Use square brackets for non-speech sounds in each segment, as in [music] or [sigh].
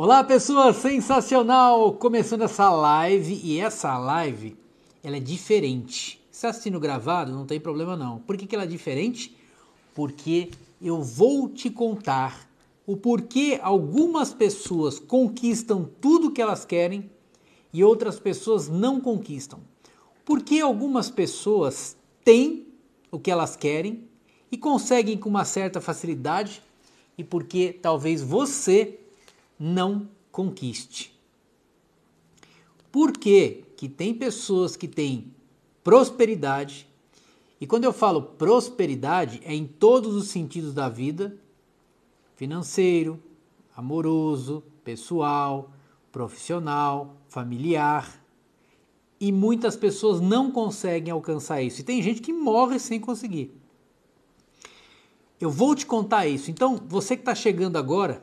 Olá, pessoa sensacional! Começando essa live e essa live, ela é diferente. Se tá assistindo gravado, não tem problema não. Por que, que ela é diferente? Porque eu vou te contar o porquê algumas pessoas conquistam tudo que elas querem e outras pessoas não conquistam. Por que algumas pessoas têm o que elas querem e conseguem com uma certa facilidade e porque talvez você não conquiste. Por que que tem pessoas que têm prosperidade, e quando eu falo prosperidade, é em todos os sentidos da vida, financeiro, amoroso, pessoal, profissional, familiar, e muitas pessoas não conseguem alcançar isso. E tem gente que morre sem conseguir. Eu vou te contar isso. Então, você que está chegando agora,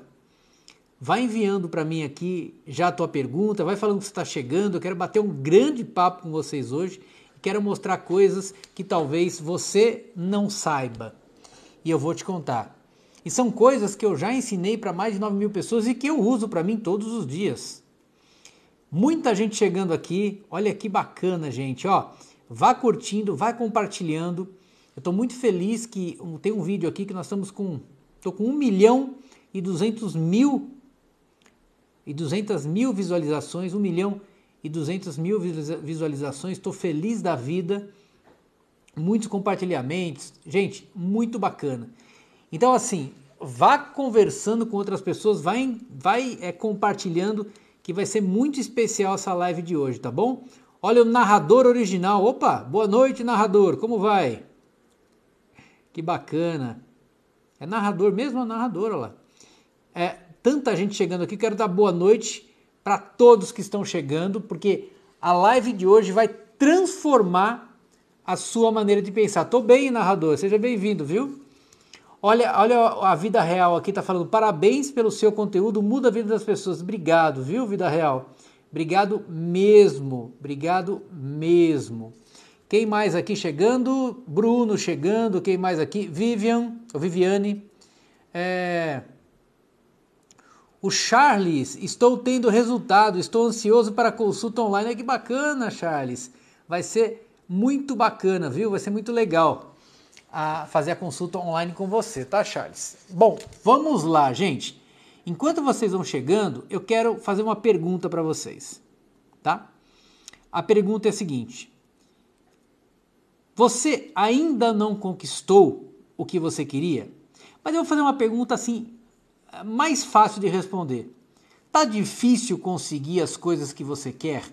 Vai enviando para mim aqui já a tua pergunta, vai falando que você está chegando. Eu quero bater um grande papo com vocês hoje e quero mostrar coisas que talvez você não saiba. E eu vou te contar. E são coisas que eu já ensinei para mais de 9 mil pessoas e que eu uso para mim todos os dias. Muita gente chegando aqui. Olha que bacana, gente. Ó, vá curtindo, vá compartilhando. Eu estou muito feliz que tem um vídeo aqui que nós estamos com, estou com 1 milhão e 200 mil e 200 mil visualizações, 1 milhão e 200 mil visualizações. Estou feliz da vida, muitos compartilhamentos, gente, muito bacana. Então, assim, vá conversando com outras pessoas, vai, vai é, compartilhando, que vai ser muito especial essa live de hoje, tá bom? Olha o narrador original. Opa, boa noite, narrador, como vai? Que bacana. É narrador mesmo, narrador, narradora lá. É, tanta gente chegando aqui. Quero dar boa noite para todos que estão chegando, porque a live de hoje vai transformar a sua maneira de pensar. Tô bem, narrador, seja bem-vindo, viu? Olha, olha a vida real aqui tá falando. Parabéns pelo seu conteúdo, muda a vida das pessoas. Obrigado, viu, vida real? Obrigado mesmo, obrigado mesmo. Quem mais aqui chegando? Bruno chegando. Quem mais aqui? Vivian, ou Viviane. É... O Charles, estou tendo resultado, estou ansioso para a consulta online. Olha que bacana, Charles. Vai ser muito bacana, viu? Vai ser muito legal a fazer a consulta online com você, tá, Charles? Bom, vamos lá, gente. Enquanto vocês vão chegando, eu quero fazer uma pergunta para vocês, tá? A pergunta é a seguinte: Você ainda não conquistou o que você queria? Mas eu vou fazer uma pergunta assim mais fácil de responder. Tá difícil conseguir as coisas que você quer?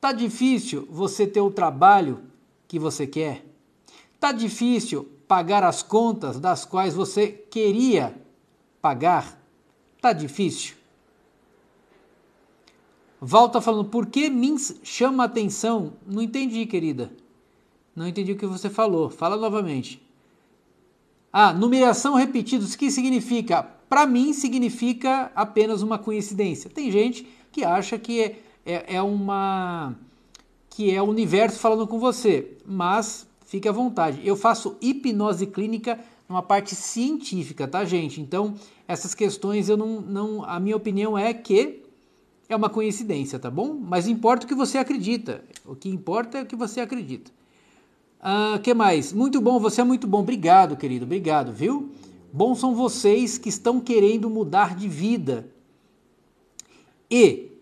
Tá difícil você ter o trabalho que você quer? Tá difícil pagar as contas das quais você queria pagar? Tá difícil? Val tá falando, por que me chama atenção? Não entendi, querida. Não entendi o que você falou. Fala novamente. Ah, numeração repetidos, que significa? Para mim, significa apenas uma coincidência. Tem gente que acha que é, é, é uma que é o universo falando com você, mas fique à vontade. Eu faço hipnose clínica numa parte científica, tá, gente? Então, essas questões eu não, não a minha opinião é que é uma coincidência, tá bom? Mas importa o que você acredita. O que importa é o que você acredita. Ah, que mais? Muito bom, você é muito bom. Obrigado, querido. Obrigado, viu? Bom são vocês que estão querendo mudar de vida. E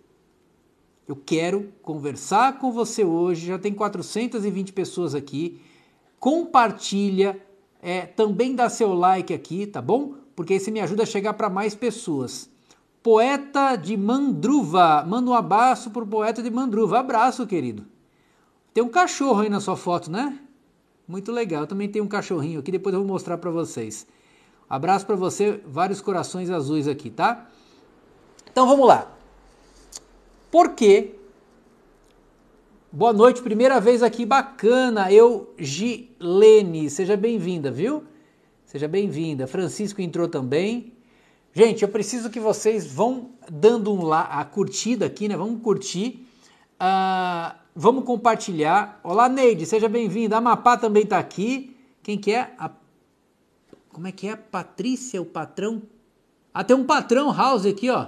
eu quero conversar com você hoje. Já tem 420 pessoas aqui. Compartilha, é, também dá seu like aqui, tá bom? Porque isso me ajuda a chegar para mais pessoas. Poeta de Mandruva, manda um abraço pro poeta de Mandruva. Abraço, querido. Tem um cachorro aí na sua foto, né? Muito legal. Eu também tem um cachorrinho aqui, depois eu vou mostrar para vocês. Abraço para você, vários corações azuis aqui, tá? Então vamos lá. Por quê? Boa noite, primeira vez aqui, bacana. Eu, Gilene, seja bem-vinda, viu? Seja bem-vinda. Francisco entrou também. Gente, eu preciso que vocês vão dando um lá, a curtida aqui, né? Vamos curtir. Uh, Vamos compartilhar. Olá, Neide, seja bem-vinda. A Mapá também está aqui. Quem que é? A... Como é que é? Patrícia, o patrão. Ah, tem um patrão house aqui, ó.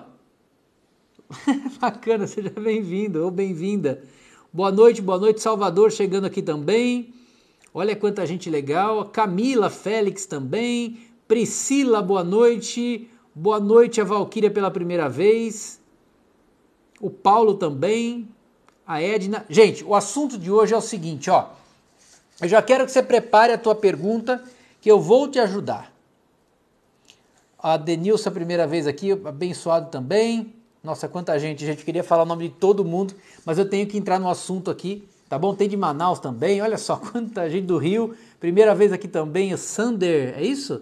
[laughs] Bacana, seja bem-vindo ou bem-vinda. Boa noite, boa noite, Salvador chegando aqui também. Olha quanta gente legal. Camila, Félix também. Priscila, boa noite. Boa noite a Valquíria pela primeira vez. O Paulo também a Edna. Gente, o assunto de hoje é o seguinte, ó. Eu já quero que você prepare a tua pergunta, que eu vou te ajudar. A Denilson, primeira vez aqui, abençoado também. Nossa, quanta gente, gente. Queria falar o nome de todo mundo, mas eu tenho que entrar no assunto aqui, tá bom? Tem de Manaus também, olha só, [laughs] quanta gente do Rio. Primeira vez aqui também, o Sander, é isso?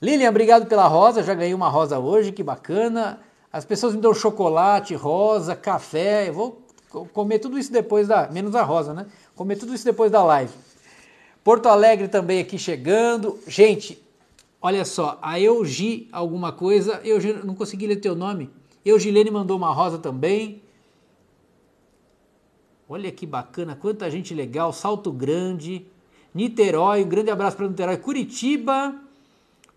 Lilian, obrigado pela rosa, já ganhei uma rosa hoje, que bacana. As pessoas me dão chocolate, rosa, café, eu vou comer tudo isso depois da. Menos a rosa, né? Comer tudo isso depois da live. Porto Alegre também aqui chegando. Gente, olha só, a Eugi alguma coisa. Eugi, não consegui ler teu nome. Eugilene mandou uma rosa também. Olha que bacana, quanta gente legal. Salto Grande, Niterói, um grande abraço para Niterói. Curitiba,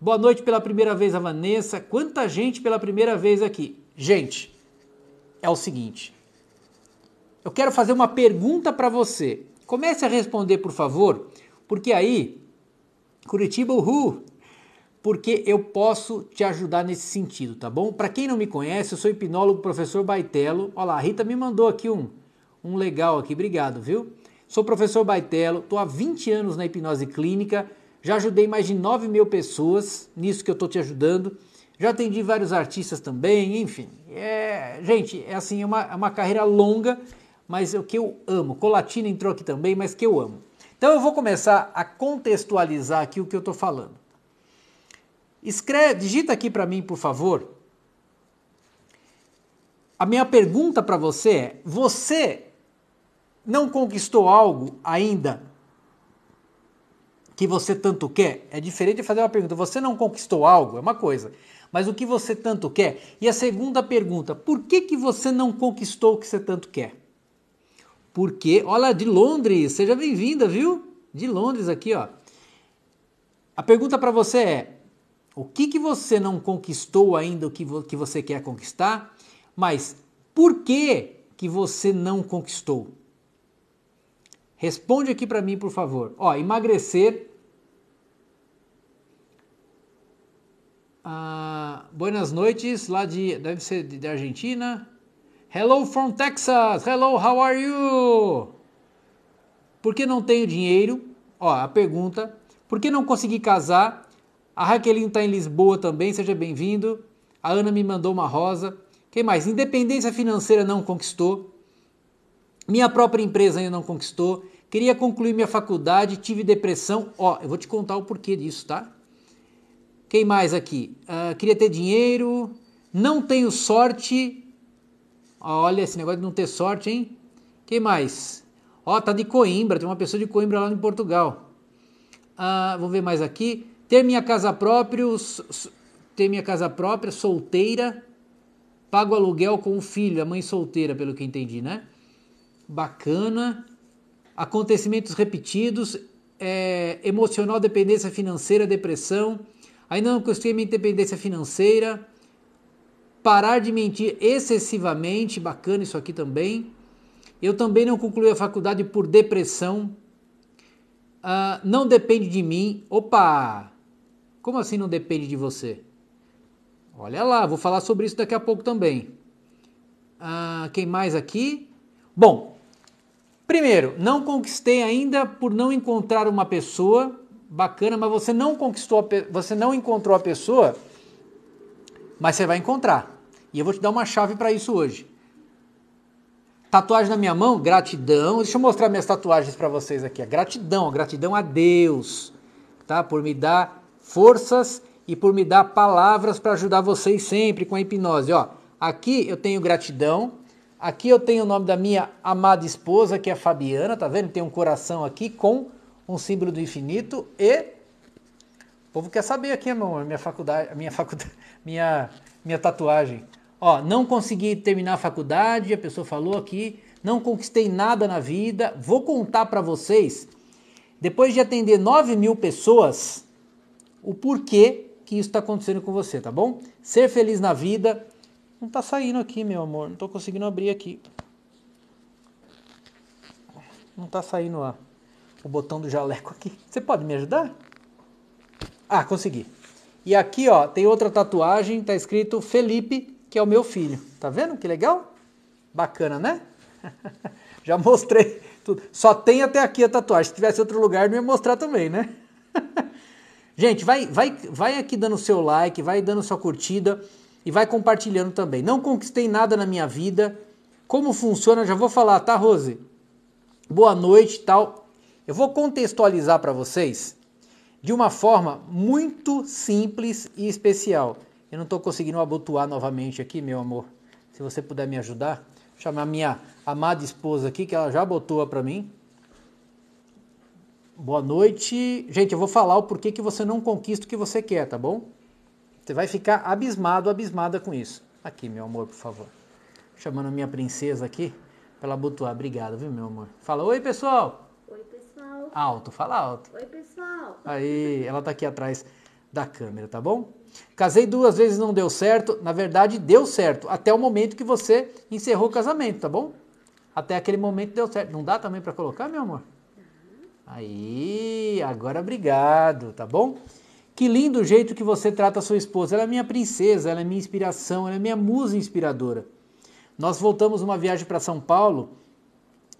boa noite pela primeira vez a Vanessa. Quanta gente pela primeira vez aqui. Gente, é o seguinte, eu quero fazer uma pergunta para você. Comece a responder, por favor, porque aí, Curitiba, uhul! Porque eu posso te ajudar nesse sentido, tá bom? Para quem não me conhece, eu sou hipnólogo professor Baitelo. Olha lá, a Rita me mandou aqui um, um legal aqui, obrigado, viu? Sou professor Baitelo, estou há 20 anos na hipnose clínica, já ajudei mais de 9 mil pessoas nisso que eu estou te ajudando. Já atendi vários artistas também, enfim. É, gente, é assim, é uma, é uma carreira longa mas o que eu amo. Colatina entrou aqui também, mas que eu amo. Então eu vou começar a contextualizar aqui o que eu estou falando. Escreve, digita aqui para mim, por favor. A minha pergunta para você é: você não conquistou algo ainda que você tanto quer? É diferente de fazer uma pergunta. Você não conquistou algo? É uma coisa. Mas o que você tanto quer? E a segunda pergunta: por que, que você não conquistou o que você tanto quer? Porque, olha, de Londres, seja bem-vinda, viu? De Londres aqui, ó. A pergunta para você é: o que, que você não conquistou ainda o que, vo que você quer conquistar? Mas por que que você não conquistou? Responde aqui para mim, por favor. Ó, emagrecer. Ah, buenas noites, lá de. Deve ser de, de Argentina. Hello from Texas! Hello, how are you? Por que não tenho dinheiro? Ó, a pergunta. Por que não consegui casar? A Raquelinho está em Lisboa também, seja bem-vindo. A Ana me mandou uma rosa. Quem mais? Independência financeira não conquistou. Minha própria empresa ainda não conquistou. Queria concluir minha faculdade, tive depressão. Ó, eu vou te contar o porquê disso, tá? Quem mais aqui? Uh, queria ter dinheiro. Não tenho sorte ah, olha, esse negócio de não ter sorte, hein? Quem mais? Ó, oh, tá de Coimbra, tem uma pessoa de Coimbra lá em Portugal. Ah, vamos ver mais aqui. Ter minha casa própria, ter minha casa própria, solteira, pago aluguel com o filho, a mãe solteira, pelo que entendi, né? Bacana. Acontecimentos repetidos, é, emocional dependência financeira, depressão. Ainda não conquistei minha independência financeira parar de mentir excessivamente, bacana isso aqui também. Eu também não concluí a faculdade por depressão. Uh, não depende de mim. Opa! Como assim não depende de você? Olha lá, vou falar sobre isso daqui a pouco também. Uh, quem mais aqui? Bom, primeiro, não conquistei ainda por não encontrar uma pessoa bacana, mas você não conquistou, você não encontrou a pessoa mas você vai encontrar. E eu vou te dar uma chave para isso hoje. Tatuagem na minha mão, gratidão. Deixa eu mostrar minhas tatuagens para vocês aqui. É gratidão, gratidão a Deus, tá? Por me dar forças e por me dar palavras para ajudar vocês sempre com a hipnose. Ó, aqui eu tenho gratidão. Aqui eu tenho o nome da minha amada esposa, que é a Fabiana, tá vendo? Tem um coração aqui com um símbolo do infinito e o povo quer saber aqui, irmão, a minha faculdade, a minha faculdade, minha, minha tatuagem. Ó, não consegui terminar a faculdade, a pessoa falou aqui, não conquistei nada na vida. Vou contar para vocês, depois de atender 9 mil pessoas, o porquê que isso está acontecendo com você, tá bom? Ser feliz na vida. Não tá saindo aqui, meu amor. Não tô conseguindo abrir aqui. Não tá saindo lá. O botão do jaleco aqui. Você pode me ajudar? Ah, consegui. E aqui, ó, tem outra tatuagem, tá escrito Felipe, que é o meu filho. Tá vendo que legal? Bacana, né? [laughs] Já mostrei tudo. Só tem até aqui a tatuagem. Se tivesse outro lugar, não ia mostrar também, né? [laughs] Gente, vai, vai, vai aqui dando seu like, vai dando sua curtida e vai compartilhando também. Não conquistei nada na minha vida. Como funciona, já vou falar, tá, Rose? Boa noite, tal. Eu vou contextualizar para vocês de uma forma muito simples e especial. Eu não estou conseguindo abotoar novamente aqui, meu amor. Se você puder me ajudar, Vou chamar minha amada esposa aqui, que ela já abotoa para mim. Boa noite. Gente, eu vou falar o porquê que você não conquista o que você quer, tá bom? Você vai ficar abismado, abismada com isso. Aqui, meu amor, por favor. Chamando a minha princesa aqui para ela abotoar. Obrigado, viu, meu amor? Fala, oi, pessoal! alto. fala alto. Oi, pessoal. Aí, ela tá aqui atrás da câmera, tá bom? Casei duas vezes não deu certo. Na verdade, deu certo até o momento que você encerrou o casamento, tá bom? Até aquele momento deu certo. Não dá também para colocar, meu amor? Aí, agora obrigado, tá bom? Que lindo o jeito que você trata sua esposa. Ela é minha princesa, ela é minha inspiração, ela é minha musa inspiradora. Nós voltamos uma viagem para São Paulo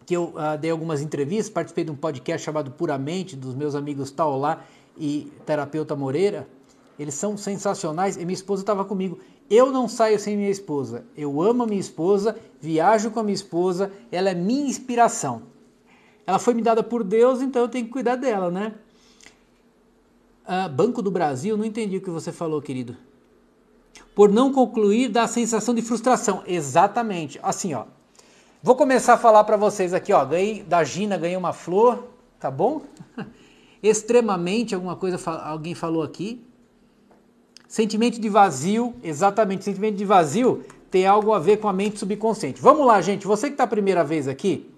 que eu uh, dei algumas entrevistas, participei de um podcast chamado Puramente, dos meus amigos Taolá e Terapeuta Moreira. Eles são sensacionais e minha esposa estava comigo. Eu não saio sem minha esposa. Eu amo a minha esposa, viajo com a minha esposa, ela é minha inspiração. Ela foi me dada por Deus, então eu tenho que cuidar dela, né? Uh, Banco do Brasil, não entendi o que você falou, querido. Por não concluir, dá a sensação de frustração. Exatamente. Assim, ó. Vou começar a falar para vocês aqui, ó, ganhei da Gina, ganhei uma flor, tá bom? [laughs] Extremamente, alguma coisa alguém falou aqui. Sentimento de vazio, exatamente, sentimento de vazio tem algo a ver com a mente subconsciente. Vamos lá, gente, você que está a primeira vez aqui,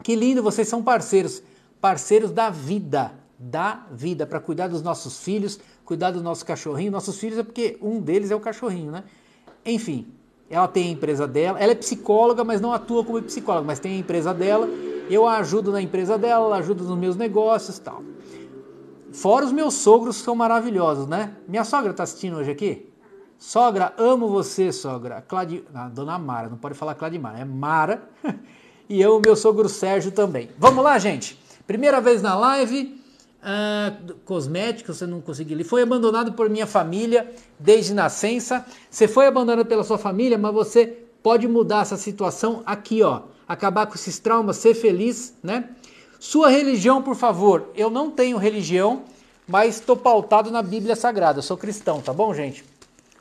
que lindo, vocês são parceiros, parceiros da vida, da vida, para cuidar dos nossos filhos, cuidar do nosso cachorrinho. Nossos filhos é porque um deles é o cachorrinho, né? Enfim, ela tem a empresa dela, ela é psicóloga, mas não atua como psicóloga, mas tem a empresa dela, eu a ajudo na empresa dela, ela ajuda nos meus negócios tal. Fora os meus sogros que são maravilhosos, né? Minha sogra tá assistindo hoje aqui? Sogra, amo você, sogra. Cladi... Ah, dona Mara, não pode falar Cladimara, é Mara. [laughs] e eu, meu sogro Sérgio também. Vamos lá, gente? Primeira vez na live, uh, ah, cosméticos, você não conseguiu. Ele foi abandonado por minha família desde nascença. Você foi abandonado pela sua família, mas você pode mudar essa situação aqui, ó. Acabar com esses traumas, ser feliz, né? Sua religião, por favor. Eu não tenho religião, mas estou pautado na Bíblia Sagrada. Eu sou cristão, tá bom, gente?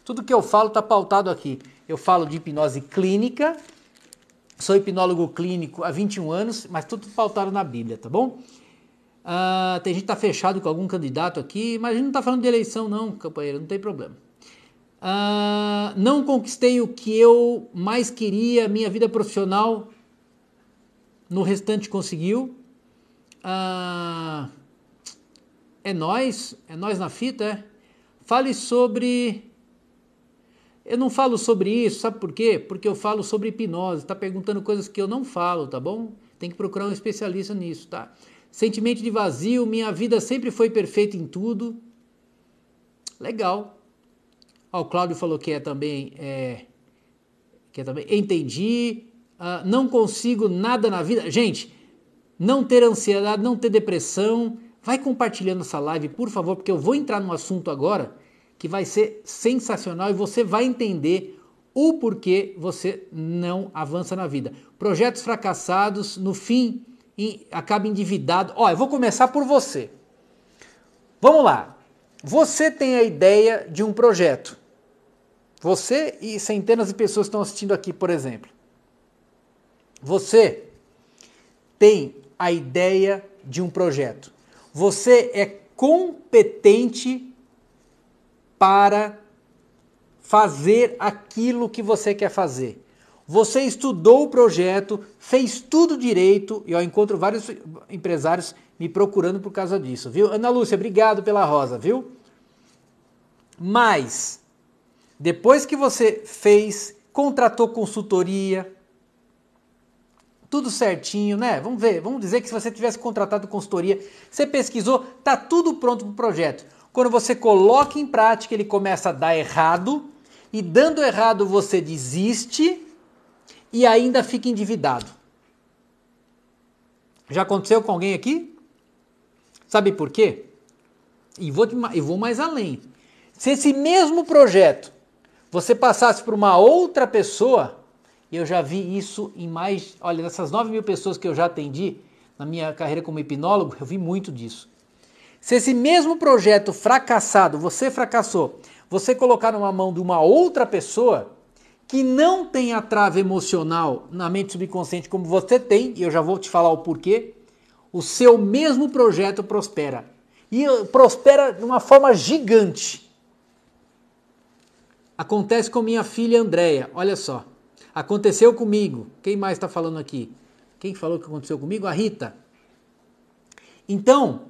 Tudo que eu falo está pautado aqui. Eu falo de hipnose clínica, sou hipnólogo clínico há 21 anos, mas tudo pautado na Bíblia, tá bom? Ah, tem gente que tá fechado com algum candidato aqui, mas a gente não está falando de eleição, não, companheiro, não tem problema. Ah, não conquistei o que eu mais queria, minha vida profissional, no restante conseguiu. Ah, é nós, é nós na fita, é? Fale sobre. Eu não falo sobre isso, sabe por quê? Porque eu falo sobre hipnose. Tá perguntando coisas que eu não falo, tá bom? Tem que procurar um especialista nisso, tá? sentimento de vazio, minha vida sempre foi perfeita em tudo. Legal. Ó, ah, o Cláudio falou que é também, é, que é também entendi, uh, não consigo nada na vida. Gente, não ter ansiedade, não ter depressão, vai compartilhando essa live, por favor, porque eu vou entrar num assunto agora que vai ser sensacional e você vai entender o porquê você não avança na vida. Projetos fracassados, no fim, acaba endividado. Olha, eu vou começar por você. Vamos lá. Você tem a ideia de um projeto. Você e centenas de pessoas que estão assistindo aqui, por exemplo. Você tem a ideia de um projeto. Você é competente para fazer aquilo que você quer fazer. Você estudou o projeto, fez tudo direito e eu encontro vários empresários me procurando por causa disso, viu? Ana Lúcia, obrigado pela rosa, viu? Mas depois que você fez, contratou consultoria, tudo certinho, né? Vamos ver, vamos dizer que se você tivesse contratado consultoria, você pesquisou, tá tudo pronto para o projeto. Quando você coloca em prática, ele começa a dar errado, e dando errado você desiste, e ainda fica endividado. Já aconteceu com alguém aqui? Sabe por quê? E vou, e vou mais além. Se esse mesmo projeto você passasse para uma outra pessoa, eu já vi isso em mais. Olha, dessas 9 mil pessoas que eu já atendi na minha carreira como hipnólogo, eu vi muito disso. Se esse mesmo projeto fracassado, você fracassou, você colocar numa mão de uma outra pessoa, que não tem a trava emocional na mente subconsciente como você tem, e eu já vou te falar o porquê, o seu mesmo projeto prospera. E uh, prospera de uma forma gigante. Acontece com minha filha Andréia, olha só. Aconteceu comigo. Quem mais está falando aqui? Quem falou que aconteceu comigo? A Rita. Então,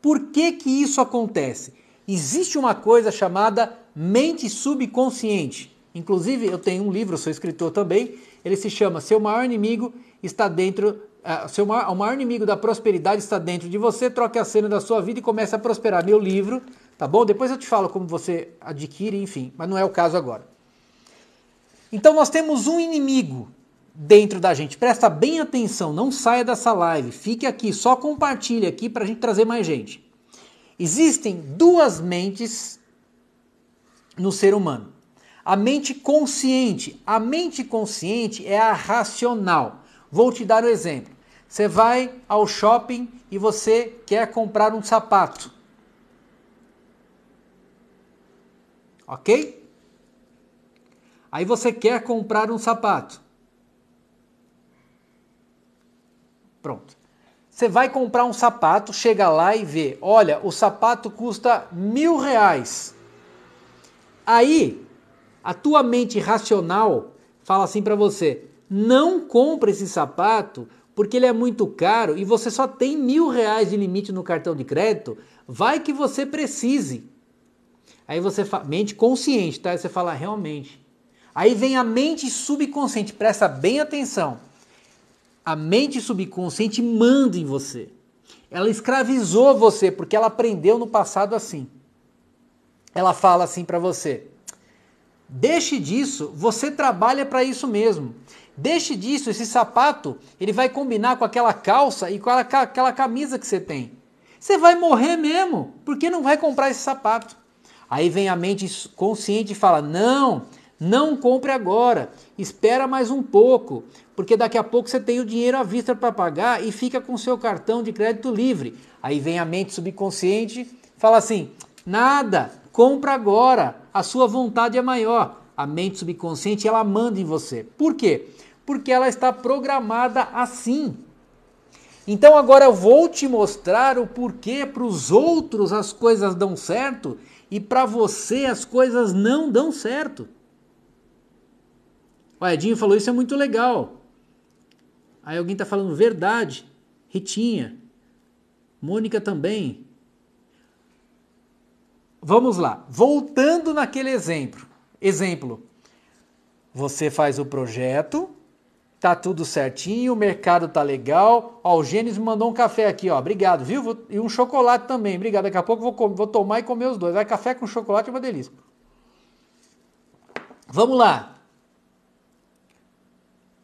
por que que isso acontece? Existe uma coisa chamada mente subconsciente. Inclusive, eu tenho um livro, sou escritor também, ele se chama Seu Maior Inimigo Está Dentro. Uh, seu maior, o maior inimigo da prosperidade está dentro de você, troque a cena da sua vida e comece a prosperar. Meu livro, tá bom? Depois eu te falo como você adquire, enfim, mas não é o caso agora. Então nós temos um inimigo dentro da gente. Presta bem atenção, não saia dessa live, fique aqui, só compartilhe aqui para a gente trazer mais gente. Existem duas mentes no ser humano. A mente consciente. A mente consciente é a racional. Vou te dar um exemplo. Você vai ao shopping e você quer comprar um sapato. Ok? Aí você quer comprar um sapato. Pronto. Você vai comprar um sapato, chega lá e vê. Olha, o sapato custa mil reais. Aí a tua mente racional fala assim para você: não compra esse sapato porque ele é muito caro e você só tem mil reais de limite no cartão de crédito. Vai que você precise. Aí você fala, mente consciente, tá? Aí você fala realmente. Aí vem a mente subconsciente, presta bem atenção. A mente subconsciente manda em você. Ela escravizou você porque ela aprendeu no passado assim. Ela fala assim para você: Deixe disso, você trabalha para isso mesmo. Deixe disso, esse sapato, ele vai combinar com aquela calça e com aquela camisa que você tem. Você vai morrer mesmo, porque não vai comprar esse sapato. Aí vem a mente consciente e fala: "Não, não compre agora. Espera mais um pouco, porque daqui a pouco você tem o dinheiro à vista para pagar e fica com seu cartão de crédito livre". Aí vem a mente subconsciente, fala assim: "Nada, Compra agora, a sua vontade é maior. A mente subconsciente ela manda em você. Por quê? Porque ela está programada assim. Então agora eu vou te mostrar o porquê para os outros as coisas dão certo e para você as coisas não dão certo. O Edinho falou: Isso é muito legal. Aí alguém está falando: Verdade. Ritinha. Mônica também vamos lá. Voltando naquele exemplo. Exemplo. Você faz o projeto, tá tudo certinho, o mercado tá legal. Ó, o Gênesis me mandou um café aqui, ó. Obrigado, viu? Vou... E um chocolate também. Obrigado. Daqui a pouco vou, vou tomar e comer os dois. Vai café com chocolate é uma delícia. Vamos lá.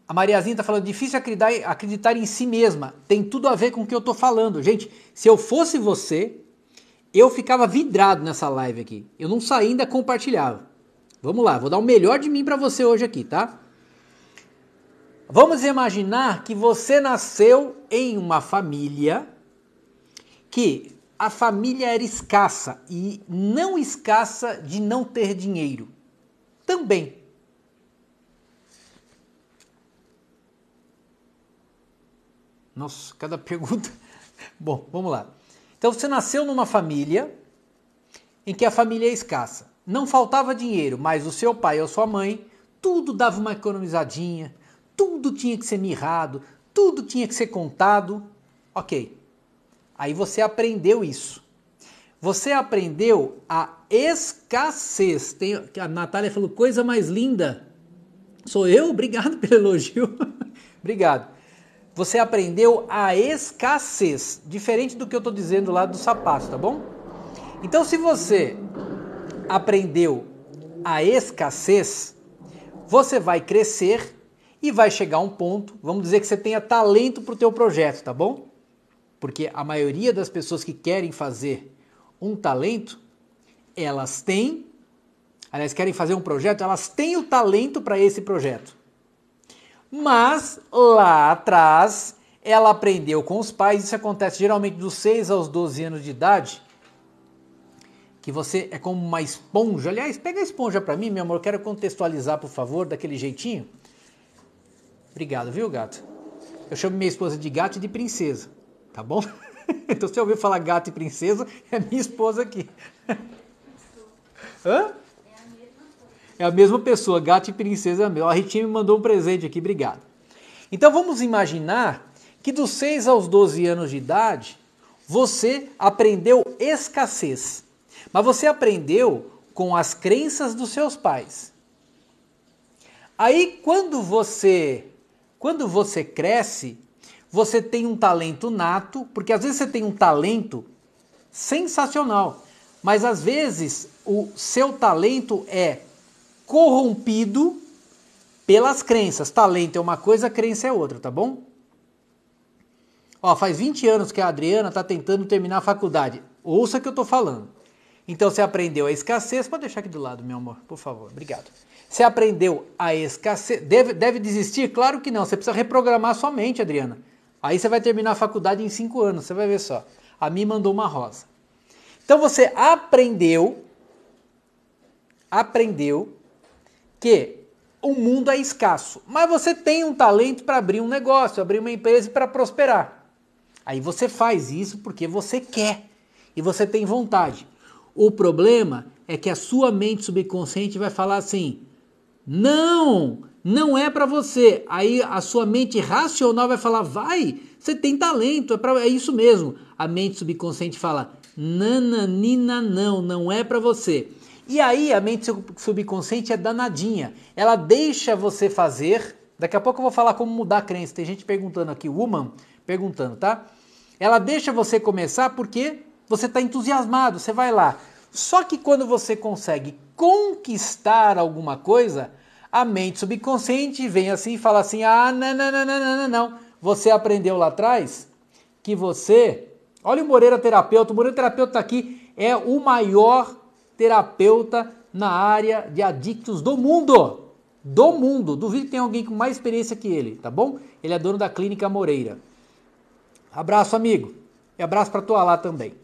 A Mariazinha tá falando, difícil acreditar, acreditar em si mesma. Tem tudo a ver com o que eu tô falando. Gente, se eu fosse você, eu ficava vidrado nessa live aqui. Eu não saí ainda compartilhava. Vamos lá, vou dar o melhor de mim para você hoje aqui, tá? Vamos imaginar que você nasceu em uma família que a família era escassa e não escassa de não ter dinheiro. Também. Nossa, cada [laughs] pergunta. Bom, vamos lá. Então você nasceu numa família em que a família é escassa. Não faltava dinheiro, mas o seu pai ou sua mãe, tudo dava uma economizadinha, tudo tinha que ser mirrado, tudo tinha que ser contado. Ok. Aí você aprendeu isso. Você aprendeu a escassez. Tem, a Natália falou, coisa mais linda. Sou eu? Obrigado pelo elogio. [laughs] Obrigado você aprendeu a escassez, diferente do que eu estou dizendo lá do sapato, tá bom? Então, se você aprendeu a escassez, você vai crescer e vai chegar a um ponto, vamos dizer que você tenha talento para o teu projeto, tá bom? Porque a maioria das pessoas que querem fazer um talento, elas têm, aliás, querem fazer um projeto, elas têm o talento para esse projeto mas lá atrás ela aprendeu com os pais, isso acontece geralmente dos 6 aos 12 anos de idade, que você é como uma esponja. Aliás, pega a esponja para mim, meu amor, quero contextualizar, por favor, daquele jeitinho. Obrigado, viu, gato? Eu chamo minha esposa de gato e de princesa, tá bom? [laughs] então, se você ouviu falar gato e princesa, é minha esposa aqui. [laughs] Hã? É a mesma pessoa, gato e princesa é a mesma. A Ritinha me mandou um presente aqui, obrigado. Então vamos imaginar que dos 6 aos 12 anos de idade, você aprendeu escassez. Mas você aprendeu com as crenças dos seus pais. Aí quando você quando você cresce, você tem um talento nato, porque às vezes você tem um talento sensacional, mas às vezes o seu talento é corrompido pelas crenças. Talento é uma coisa, crença é outra, tá bom? Ó, faz 20 anos que a Adriana está tentando terminar a faculdade. Ouça o que eu estou falando. Então, você aprendeu a escassez, pode deixar aqui do lado, meu amor, por favor, obrigado. Você aprendeu a escassez, deve, deve desistir? Claro que não, você precisa reprogramar sua mente, Adriana. Aí você vai terminar a faculdade em 5 anos, você vai ver só. A mim mandou uma rosa. Então, você aprendeu, aprendeu que o mundo é escasso, mas você tem um talento para abrir um negócio, abrir uma empresa para prosperar. Aí você faz isso porque você quer e você tem vontade. O problema é que a sua mente subconsciente vai falar assim: "Não, não é para você". Aí a sua mente racional vai falar: "Vai, você tem talento, é é isso mesmo". A mente subconsciente fala: "Nananina não, não é para você". E aí a mente subconsciente é danadinha. Ela deixa você fazer. Daqui a pouco eu vou falar como mudar a crença. Tem gente perguntando aqui, woman, perguntando, tá? Ela deixa você começar porque você está entusiasmado, você vai lá. Só que quando você consegue conquistar alguma coisa, a mente subconsciente vem assim e fala assim: ah, não, não, não, não, não, não. Você aprendeu lá atrás que você. Olha o Moreira Terapeuta, o Moreira Terapeuta está aqui, é o maior terapeuta na área de adictos do mundo. Do mundo. Duvido que tenha alguém com mais experiência que ele, tá bom? Ele é dono da Clínica Moreira. Abraço, amigo. E abraço para tua lá também.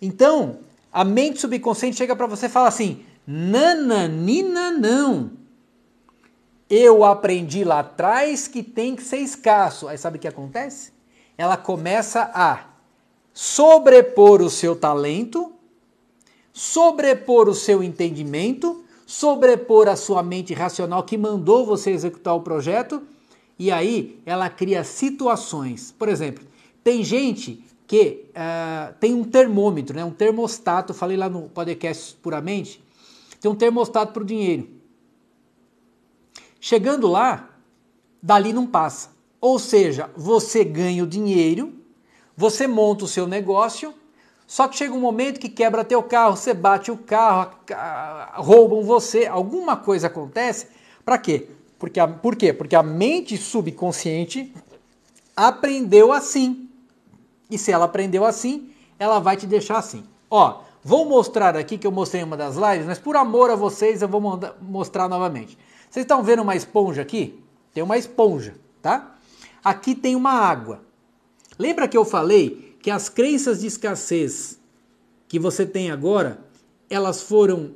Então, a mente subconsciente chega para você e fala assim: nananina não. Eu aprendi lá atrás que tem que ser escasso. Aí sabe o que acontece? Ela começa a sobrepor o seu talento sobrepor o seu entendimento, sobrepor a sua mente racional que mandou você executar o projeto, e aí ela cria situações. Por exemplo, tem gente que uh, tem um termômetro, né, um termostato, falei lá no podcast puramente, tem um termostato para o dinheiro. Chegando lá, dali não passa. Ou seja, você ganha o dinheiro, você monta o seu negócio, só que chega um momento que quebra teu carro, você bate o carro, roubam você, alguma coisa acontece. Para quê? Porque a, por quê? Porque a mente subconsciente aprendeu assim. E se ela aprendeu assim, ela vai te deixar assim. Ó, vou mostrar aqui que eu mostrei em uma das lives, mas por amor a vocês eu vou mostrar novamente. Vocês estão vendo uma esponja aqui? Tem uma esponja, tá? Aqui tem uma água. Lembra que eu falei que as crenças de escassez que você tem agora, elas foram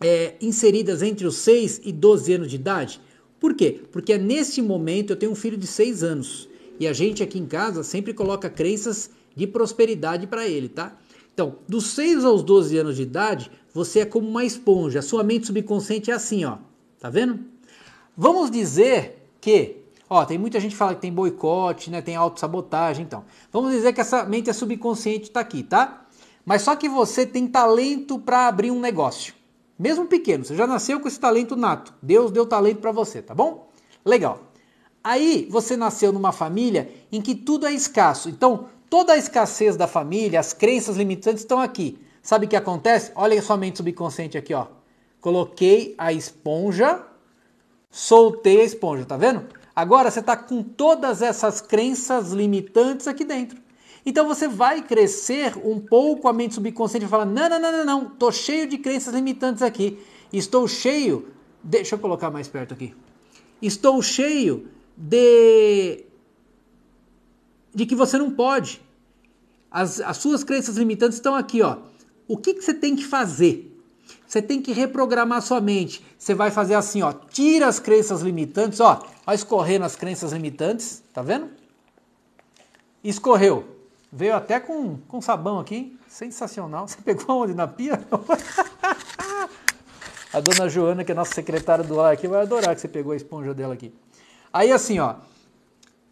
é, inseridas entre os 6 e 12 anos de idade? Por quê? Porque é neste momento eu tenho um filho de 6 anos e a gente aqui em casa sempre coloca crenças de prosperidade para ele, tá? Então, dos 6 aos 12 anos de idade, você é como uma esponja, a sua mente subconsciente é assim, ó. Tá vendo? Vamos dizer que Ó, tem muita gente que fala que tem boicote, né? Tem autossabotagem, então. Vamos dizer que essa mente é subconsciente está aqui, tá? Mas só que você tem talento para abrir um negócio. Mesmo pequeno, você já nasceu com esse talento nato. Deus deu talento para você, tá bom? Legal. Aí você nasceu numa família em que tudo é escasso. Então, toda a escassez da família, as crenças limitantes estão aqui. Sabe o que acontece? Olha a sua mente subconsciente aqui, ó. Coloquei a esponja, soltei a esponja, tá vendo? Agora você está com todas essas crenças limitantes aqui dentro. Então você vai crescer um pouco a mente subconsciente e falar: não, não, não, não, não, tô cheio de crenças limitantes aqui. Estou cheio. Deixa eu colocar mais perto aqui. Estou cheio de de que você não pode. As, as suas crenças limitantes estão aqui, ó. O que, que você tem que fazer? Você tem que reprogramar sua mente. Você vai fazer assim, ó, tira as crenças limitantes, ó, Ó, escorrendo as crenças limitantes, tá vendo? Escorreu. Veio até com, com sabão aqui, sensacional. Você pegou onde? Na pia? [laughs] a dona Joana, que é nossa secretária do lar aqui, vai adorar que você pegou a esponja dela aqui. Aí assim, ó,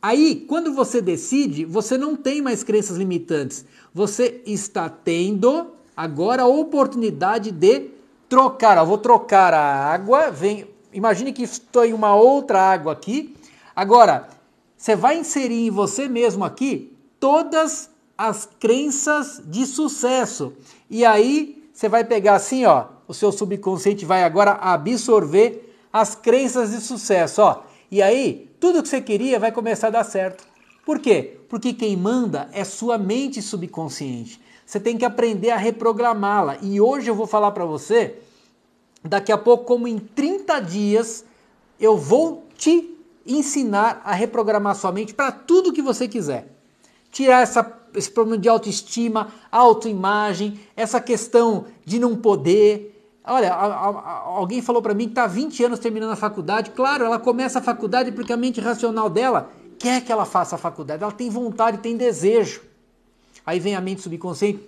Aí, quando você decide, você não tem mais crenças limitantes. Você está tendo agora a oportunidade de trocar, ó, vou trocar a água, vem, imagine que estou em uma outra água aqui. Agora, você vai inserir em você mesmo aqui todas as crenças de sucesso. E aí você vai pegar assim, ó, o seu subconsciente vai agora absorver as crenças de sucesso, ó. E aí, tudo que você queria vai começar a dar certo. Por quê? Porque quem manda é sua mente subconsciente. Você tem que aprender a reprogramá-la. E hoje eu vou falar para você daqui a pouco, como em 30 dias, eu vou te ensinar a reprogramar sua mente para tudo que você quiser. Tirar essa, esse problema de autoestima, autoimagem, essa questão de não poder. Olha, a, a, alguém falou para mim que está 20 anos terminando a faculdade. Claro, ela começa a faculdade porque a mente racional dela quer que ela faça a faculdade, ela tem vontade, tem desejo. Aí vem a mente subconsciente.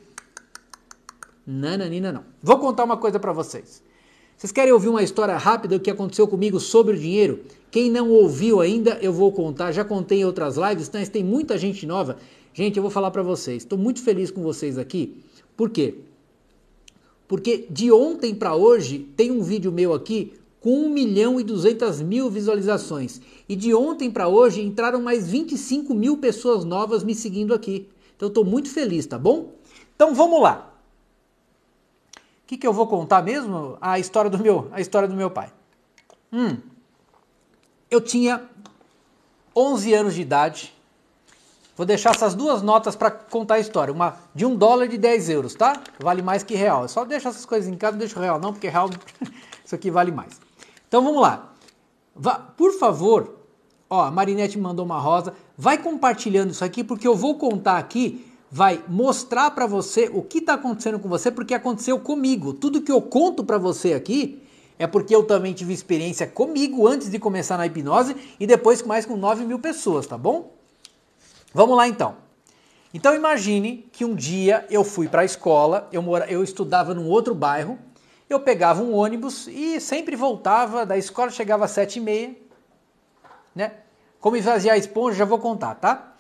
Nananina, não. Vou contar uma coisa para vocês. Vocês querem ouvir uma história rápida do que aconteceu comigo sobre o dinheiro? Quem não ouviu ainda, eu vou contar. Já contei em outras lives, mas tem muita gente nova. Gente, eu vou falar para vocês. Estou muito feliz com vocês aqui. Por quê? Porque de ontem para hoje tem um vídeo meu aqui com 1 milhão e 200 mil visualizações. E de ontem para hoje entraram mais 25 mil pessoas novas me seguindo aqui. Então estou muito feliz, tá bom? Então vamos lá que, que eu vou contar mesmo? A história do meu, a história do meu pai. Hum, eu tinha 11 anos de idade. Vou deixar essas duas notas para contar a história. Uma de um dólar e de 10 euros, tá? Vale mais que real. só deixa essas coisas em casa, não deixa o real não, porque real [laughs] isso aqui vale mais. Então vamos lá. por favor, ó, a Marinette mandou uma rosa. Vai compartilhando isso aqui, porque eu vou contar aqui vai mostrar para você o que está acontecendo com você, porque aconteceu comigo. Tudo que eu conto para você aqui é porque eu também tive experiência comigo antes de começar na hipnose e depois mais com 9 mil pessoas, tá bom? Vamos lá então. Então imagine que um dia eu fui para a escola, eu, mora, eu estudava num outro bairro, eu pegava um ônibus e sempre voltava da escola, chegava às sete e meia, né? Como esvaziar a esponja, já vou contar, tá?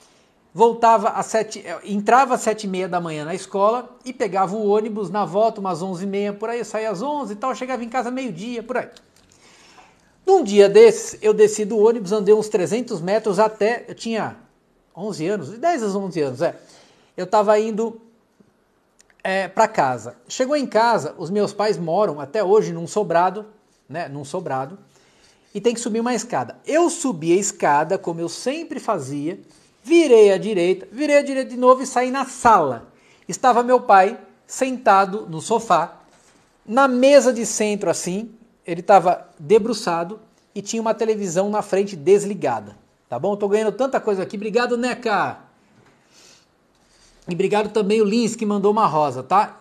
voltava às sete, eh, entrava às sete e meia da manhã na escola e pegava o ônibus na volta umas onze e meia, por aí, saía às onze e tal, chegava em casa meio-dia, por aí. Num dia desses, eu desci do ônibus, andei uns 300 metros até, eu tinha 11 anos, dez 10 a 11 anos, é. Eu estava indo é, para casa. Chegou em casa, os meus pais moram até hoje num sobrado, né, num sobrado, e tem que subir uma escada. Eu subi a escada, como eu sempre fazia, Virei à direita, virei à direita de novo e saí na sala. Estava meu pai sentado no sofá, na mesa de centro assim, ele estava debruçado e tinha uma televisão na frente desligada. Tá bom? Tô ganhando tanta coisa aqui. Obrigado, Neca! E obrigado também o Lins que mandou uma rosa, tá?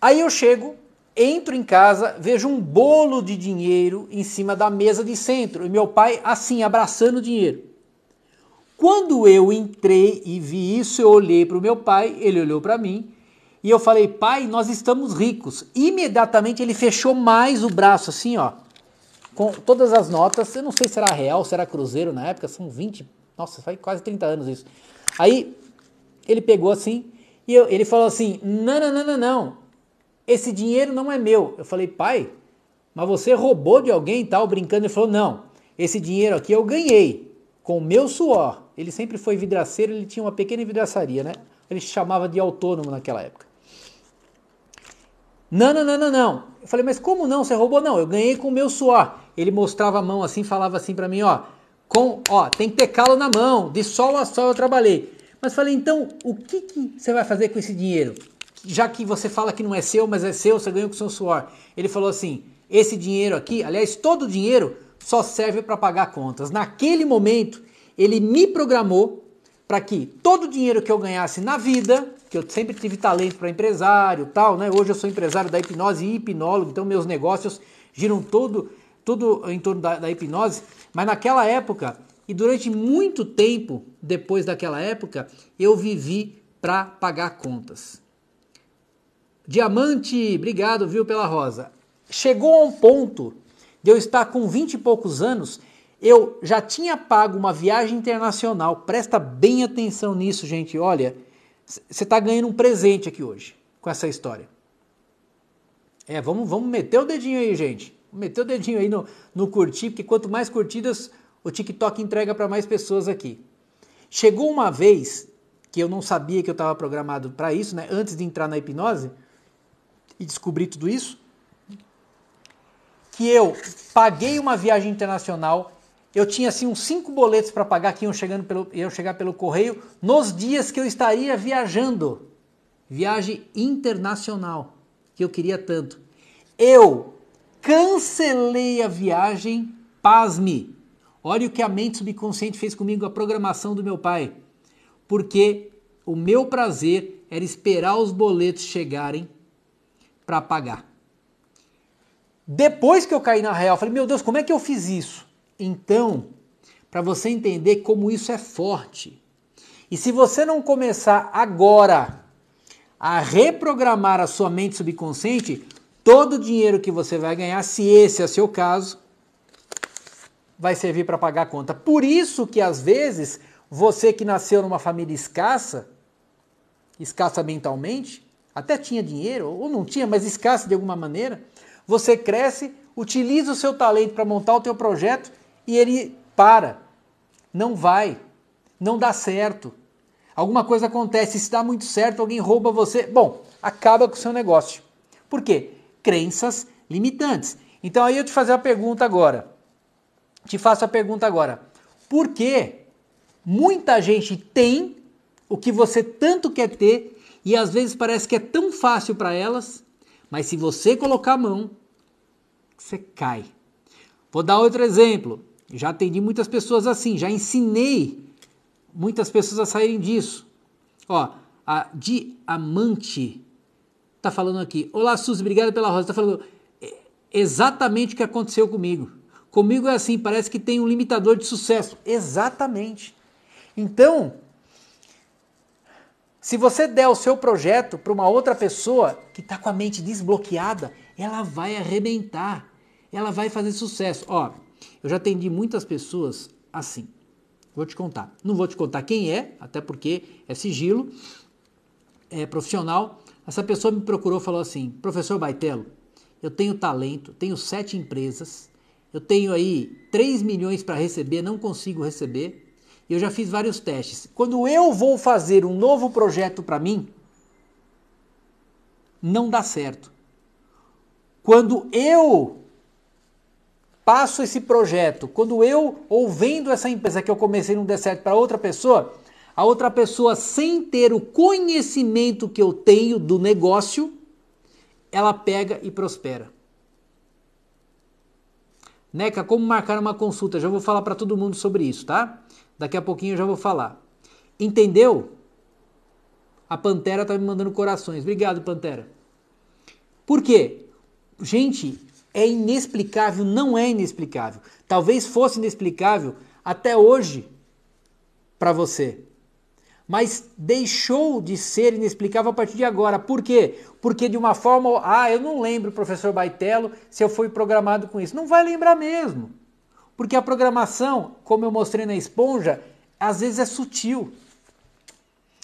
Aí eu chego, entro em casa, vejo um bolo de dinheiro em cima da mesa de centro e meu pai assim abraçando o dinheiro. Quando eu entrei e vi isso, eu olhei para o meu pai, ele olhou para mim e eu falei: Pai, nós estamos ricos. Imediatamente ele fechou mais o braço, assim, ó, com todas as notas. Eu não sei se era real, se era cruzeiro na época, são 20, nossa, faz quase 30 anos isso. Aí ele pegou assim e eu, ele falou assim: Não, não, não, não, não, esse dinheiro não é meu. Eu falei: Pai, mas você roubou de alguém e tal, brincando. Ele falou: Não, esse dinheiro aqui eu ganhei com o meu suor. Ele sempre foi vidraceiro, ele tinha uma pequena vidraçaria, né? Ele se chamava de autônomo naquela época. Não, não, não, não, não. Eu falei, mas como não? Você roubou? Não, eu ganhei com o meu suor. Ele mostrava a mão assim, falava assim para mim, ó, com, ó, tem que na mão, de sol a sol eu trabalhei. Mas falei, então, o que, que você vai fazer com esse dinheiro? Já que você fala que não é seu, mas é seu, você ganhou com seu suor. Ele falou assim, esse dinheiro aqui, aliás, todo o dinheiro só serve para pagar contas. Naquele momento, ele me programou para que todo o dinheiro que eu ganhasse na vida, que eu sempre tive talento para empresário, tal, né? Hoje eu sou empresário da hipnose e hipnólogo, então meus negócios giram todo tudo em torno da, da hipnose, mas naquela época e durante muito tempo depois daquela época, eu vivi para pagar contas. Diamante, obrigado, viu, pela rosa. Chegou a um ponto de eu estar com 20 e poucos anos, eu já tinha pago uma viagem internacional. Presta bem atenção nisso, gente. Olha, você está ganhando um presente aqui hoje com essa história. É, vamos, vamos meter o dedinho aí, gente. Meter o dedinho aí no, no curtir, porque quanto mais curtidas, o TikTok entrega para mais pessoas aqui. Chegou uma vez que eu não sabia que eu estava programado para isso, né? Antes de entrar na hipnose e descobrir tudo isso, que eu paguei uma viagem internacional, eu tinha assim uns cinco boletos para pagar que iam chegando pelo, iam chegar pelo correio nos dias que eu estaria viajando. Viagem internacional que eu queria tanto. Eu cancelei a viagem, pasme. Olha o que a mente subconsciente fez comigo, a programação do meu pai. Porque o meu prazer era esperar os boletos chegarem para pagar. Depois que eu caí na real, falei: meu Deus, como é que eu fiz isso? Então, para você entender como isso é forte. E se você não começar agora a reprogramar a sua mente subconsciente, todo o dinheiro que você vai ganhar, se esse é seu caso, vai servir para pagar a conta. Por isso que às vezes você que nasceu numa família escassa, escassa mentalmente, até tinha dinheiro ou não tinha, mas escassa de alguma maneira, você cresce, utiliza o seu talento para montar o teu projeto e ele para. Não vai. Não dá certo. Alguma coisa acontece, se dá muito certo, alguém rouba você. Bom, acaba com o seu negócio. Por quê? Crenças limitantes. Então aí eu te fazer a pergunta agora. Te faço a pergunta agora. Por que muita gente tem o que você tanto quer ter e às vezes parece que é tão fácil para elas mas se você colocar a mão, você cai. Vou dar outro exemplo. Já atendi muitas pessoas assim, já ensinei muitas pessoas a saírem disso. Ó, a Diamante tá falando aqui. Olá, Suzy, obrigado pela rosa. Tá falando é, exatamente o que aconteceu comigo. Comigo é assim, parece que tem um limitador de sucesso. Exatamente. Então, se você der o seu projeto para uma outra pessoa que está com a mente desbloqueada, ela vai arrebentar, ela vai fazer sucesso. Ó, eu já atendi muitas pessoas assim. Vou te contar. Não vou te contar quem é, até porque é sigilo, é profissional. Essa pessoa me procurou e falou assim: Professor Baitelo, eu tenho talento, tenho sete empresas, eu tenho aí 3 milhões para receber, não consigo receber. E eu já fiz vários testes. Quando eu vou fazer um novo projeto para mim, não dá certo. Quando eu passo esse projeto, quando eu ouvindo essa empresa que eu comecei não der certo para outra pessoa, a outra pessoa sem ter o conhecimento que eu tenho do negócio, ela pega e prospera. Neca, como marcar uma consulta? Já vou falar para todo mundo sobre isso, tá? Daqui a pouquinho eu já vou falar. Entendeu? A Pantera tá me mandando corações. Obrigado, Pantera. Por quê? Gente, é inexplicável, não é inexplicável. Talvez fosse inexplicável até hoje para você. Mas deixou de ser inexplicável a partir de agora. Por quê? Porque de uma forma, ah, eu não lembro, professor Baitelo, se eu fui programado com isso. Não vai lembrar mesmo. Porque a programação, como eu mostrei na esponja, às vezes é sutil.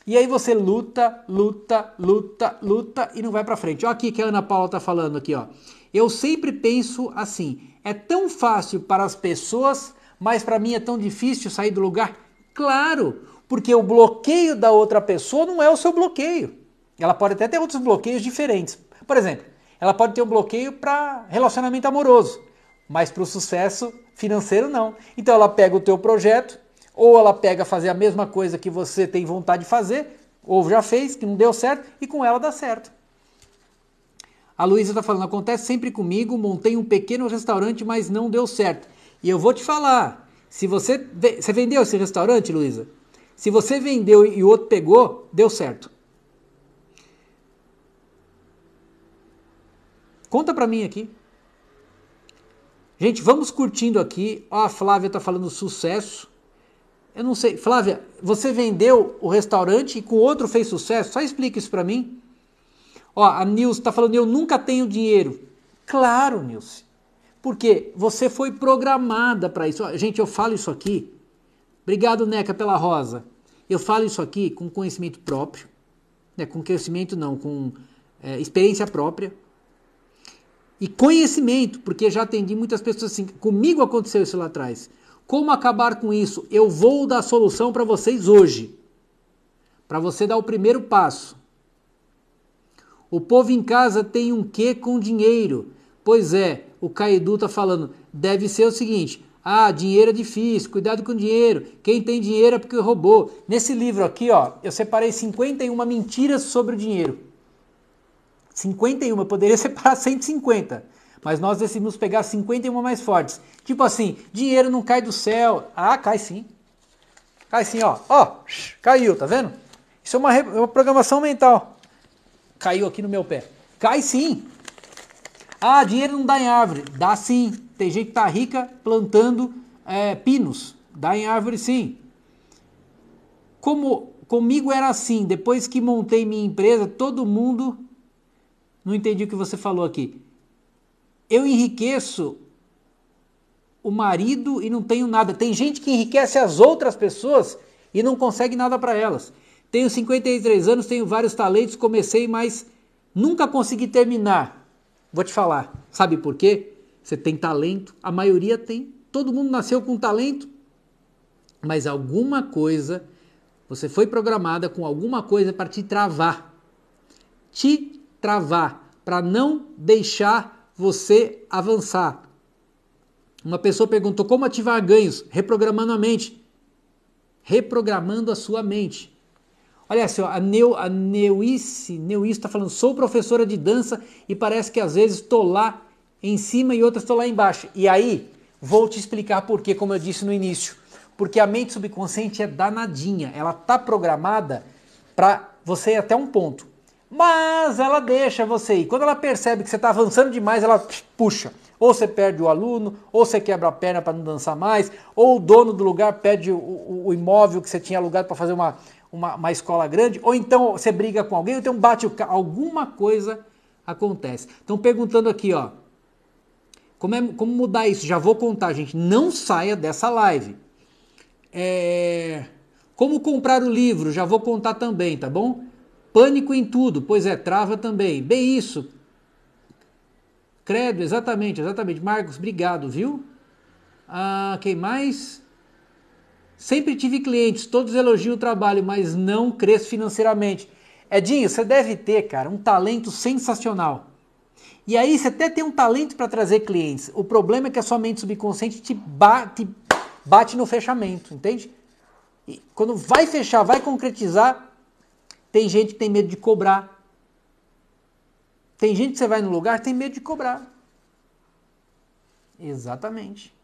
E aí você luta, luta, luta, luta e não vai para frente. Olha aqui que a Ana Paula tá falando aqui, ó. Eu sempre penso assim, é tão fácil para as pessoas, mas para mim é tão difícil sair do lugar. Claro, porque o bloqueio da outra pessoa não é o seu bloqueio. Ela pode até ter outros bloqueios diferentes. Por exemplo, ela pode ter um bloqueio para relacionamento amoroso. Mas para o sucesso financeiro não. Então ela pega o teu projeto, ou ela pega fazer a mesma coisa que você tem vontade de fazer, ou já fez, que não deu certo, e com ela dá certo. A Luísa está falando, acontece sempre comigo, montei um pequeno restaurante, mas não deu certo. E eu vou te falar, se você, você vendeu esse restaurante, Luísa? Se você vendeu e o outro pegou, deu certo. Conta para mim aqui. Gente, vamos curtindo aqui. Ó, a Flávia está falando sucesso. Eu não sei. Flávia, você vendeu o restaurante e com outro fez sucesso? Só explica isso para mim. Ó, a Nilce está falando, eu nunca tenho dinheiro. Claro, Nilce. Porque você foi programada para isso. Ó, gente, eu falo isso aqui. Obrigado, Neca, pela rosa. Eu falo isso aqui com conhecimento próprio. Né? Com conhecimento não, com é, experiência própria. E conhecimento, porque já atendi muitas pessoas assim, comigo aconteceu isso lá atrás. Como acabar com isso? Eu vou dar a solução para vocês hoje. Para você dar o primeiro passo. O povo em casa tem um quê com dinheiro? Pois é, o Caedu está falando, deve ser o seguinte: ah, dinheiro é difícil, cuidado com dinheiro. Quem tem dinheiro é porque roubou. Nesse livro aqui, ó, eu separei 51 mentiras sobre o dinheiro. 51, poderia [laughs] separar 150, mas nós decidimos pegar 51 mais fortes. Tipo assim, dinheiro não cai do céu. Ah, cai sim. Cai sim, ó. Ó, caiu, tá vendo? Isso é uma, é uma programação mental. Caiu aqui no meu pé. Cai sim. Ah, dinheiro não dá em árvore. Dá sim. Tem gente que tá rica plantando é, pinos. Dá em árvore sim. Como comigo era assim, depois que montei minha empresa, todo mundo não entendi o que você falou aqui. Eu enriqueço o marido e não tenho nada. Tem gente que enriquece as outras pessoas e não consegue nada para elas. Tenho 53 anos, tenho vários talentos, comecei, mas nunca consegui terminar. Vou te falar. Sabe por quê? Você tem talento, a maioria tem. Todo mundo nasceu com talento, mas alguma coisa, você foi programada com alguma coisa para te travar, te travar, para não deixar você avançar. Uma pessoa perguntou como ativar ganhos, reprogramando a mente. Reprogramando a sua mente. Olha assim, a, Neu, a Neuice está falando, sou professora de dança e parece que às vezes estou lá em cima e outras estou lá embaixo. E aí, vou te explicar por quê, como eu disse no início. Porque a mente subconsciente é danadinha, ela tá programada para você ir até um ponto mas ela deixa você ir. Quando ela percebe que você está avançando demais, ela puxa. Ou você perde o aluno, ou você quebra a perna para não dançar mais, ou o dono do lugar pede o, o, o imóvel que você tinha alugado para fazer uma, uma, uma, escola grande, ou então você briga com alguém, ou então bate o carro. Alguma coisa acontece. Estão perguntando aqui, ó. Como, é, como mudar isso? Já vou contar, gente. Não saia dessa live. É... Como comprar o livro? Já vou contar também, tá bom? Pânico em tudo, pois é, trava também. Bem isso. Credo, exatamente, exatamente. Marcos, obrigado, viu? Ah, quem mais? Sempre tive clientes, todos elogiam o trabalho, mas não cresço financeiramente. Edinho, você deve ter, cara, um talento sensacional. E aí você até tem um talento para trazer clientes. O problema é que a sua mente subconsciente te bate, bate no fechamento, entende? E quando vai fechar, vai concretizar, tem gente que tem medo de cobrar. Tem gente que você vai no lugar tem medo de cobrar. Exatamente.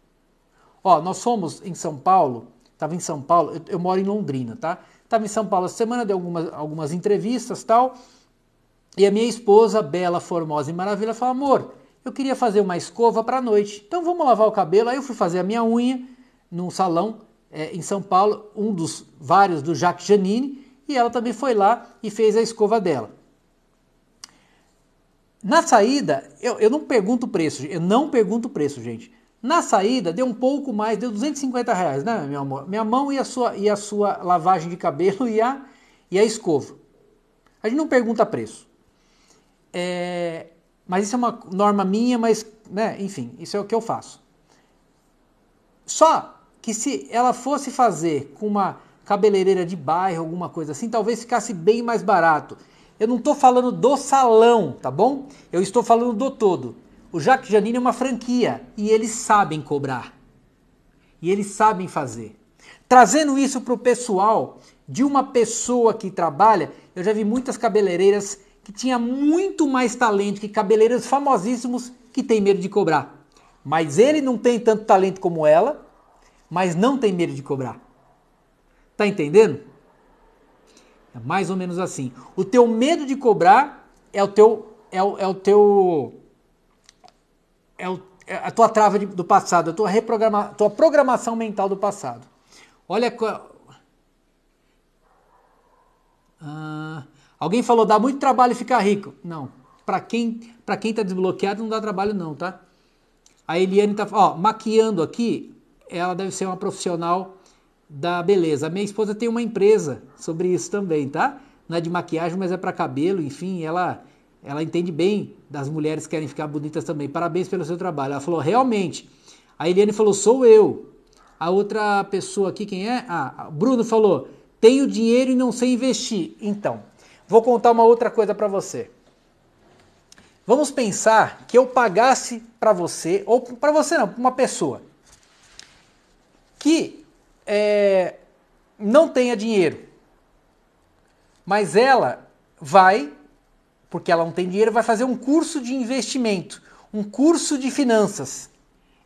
Ó, nós fomos em São Paulo, estava em São Paulo, eu, eu, moro em Londrina, tá? Estava em São Paulo essa semana, dei algumas, algumas entrevistas tal. E a minha esposa, bela, formosa e maravilha, falou: amor, eu queria fazer uma escova para a noite. Então vamos lavar o cabelo. Aí eu fui fazer a minha unha num salão é, em São Paulo, um dos vários do Jacques Janine e ela também foi lá e fez a escova dela. Na saída, eu, eu não pergunto o preço, eu não pergunto o preço, gente. Na saída, deu um pouco mais, deu 250 reais, né, meu amor? Minha mão e a sua, e a sua lavagem de cabelo e a, e a escova. A gente não pergunta preço. É, mas isso é uma norma minha, mas, né, enfim, isso é o que eu faço. Só que se ela fosse fazer com uma cabeleireira de bairro, alguma coisa assim, talvez ficasse bem mais barato. Eu não estou falando do salão, tá bom? Eu estou falando do todo. O Jack Janine é uma franquia e eles sabem cobrar. E eles sabem fazer. Trazendo isso para o pessoal de uma pessoa que trabalha, eu já vi muitas cabeleireiras que tinha muito mais talento que cabeleireiros famosíssimos que tem medo de cobrar. Mas ele não tem tanto talento como ela, mas não tem medo de cobrar. Tá entendendo? É mais ou menos assim. O teu medo de cobrar é o teu é o, é o teu é, o, é a tua trava de, do passado, a tua reprograma, tua programação mental do passado. Olha ah, alguém falou dá muito trabalho ficar rico. Não. Para quem para quem tá desbloqueado não dá trabalho não, tá? A Eliane tá ó, maquiando aqui, ela deve ser uma profissional da beleza. Minha esposa tem uma empresa sobre isso também, tá? Não é de maquiagem, mas é para cabelo, enfim, ela ela entende bem das mulheres que querem ficar bonitas também. Parabéns pelo seu trabalho. Ela falou: "Realmente". A Eliane falou: "Sou eu". A outra pessoa aqui quem é? Ah, Bruno falou: "Tenho dinheiro e não sei investir". Então, vou contar uma outra coisa para você. Vamos pensar que eu pagasse para você ou para você não, para uma pessoa que é, não tenha dinheiro, mas ela vai, porque ela não tem dinheiro, vai fazer um curso de investimento, um curso de finanças.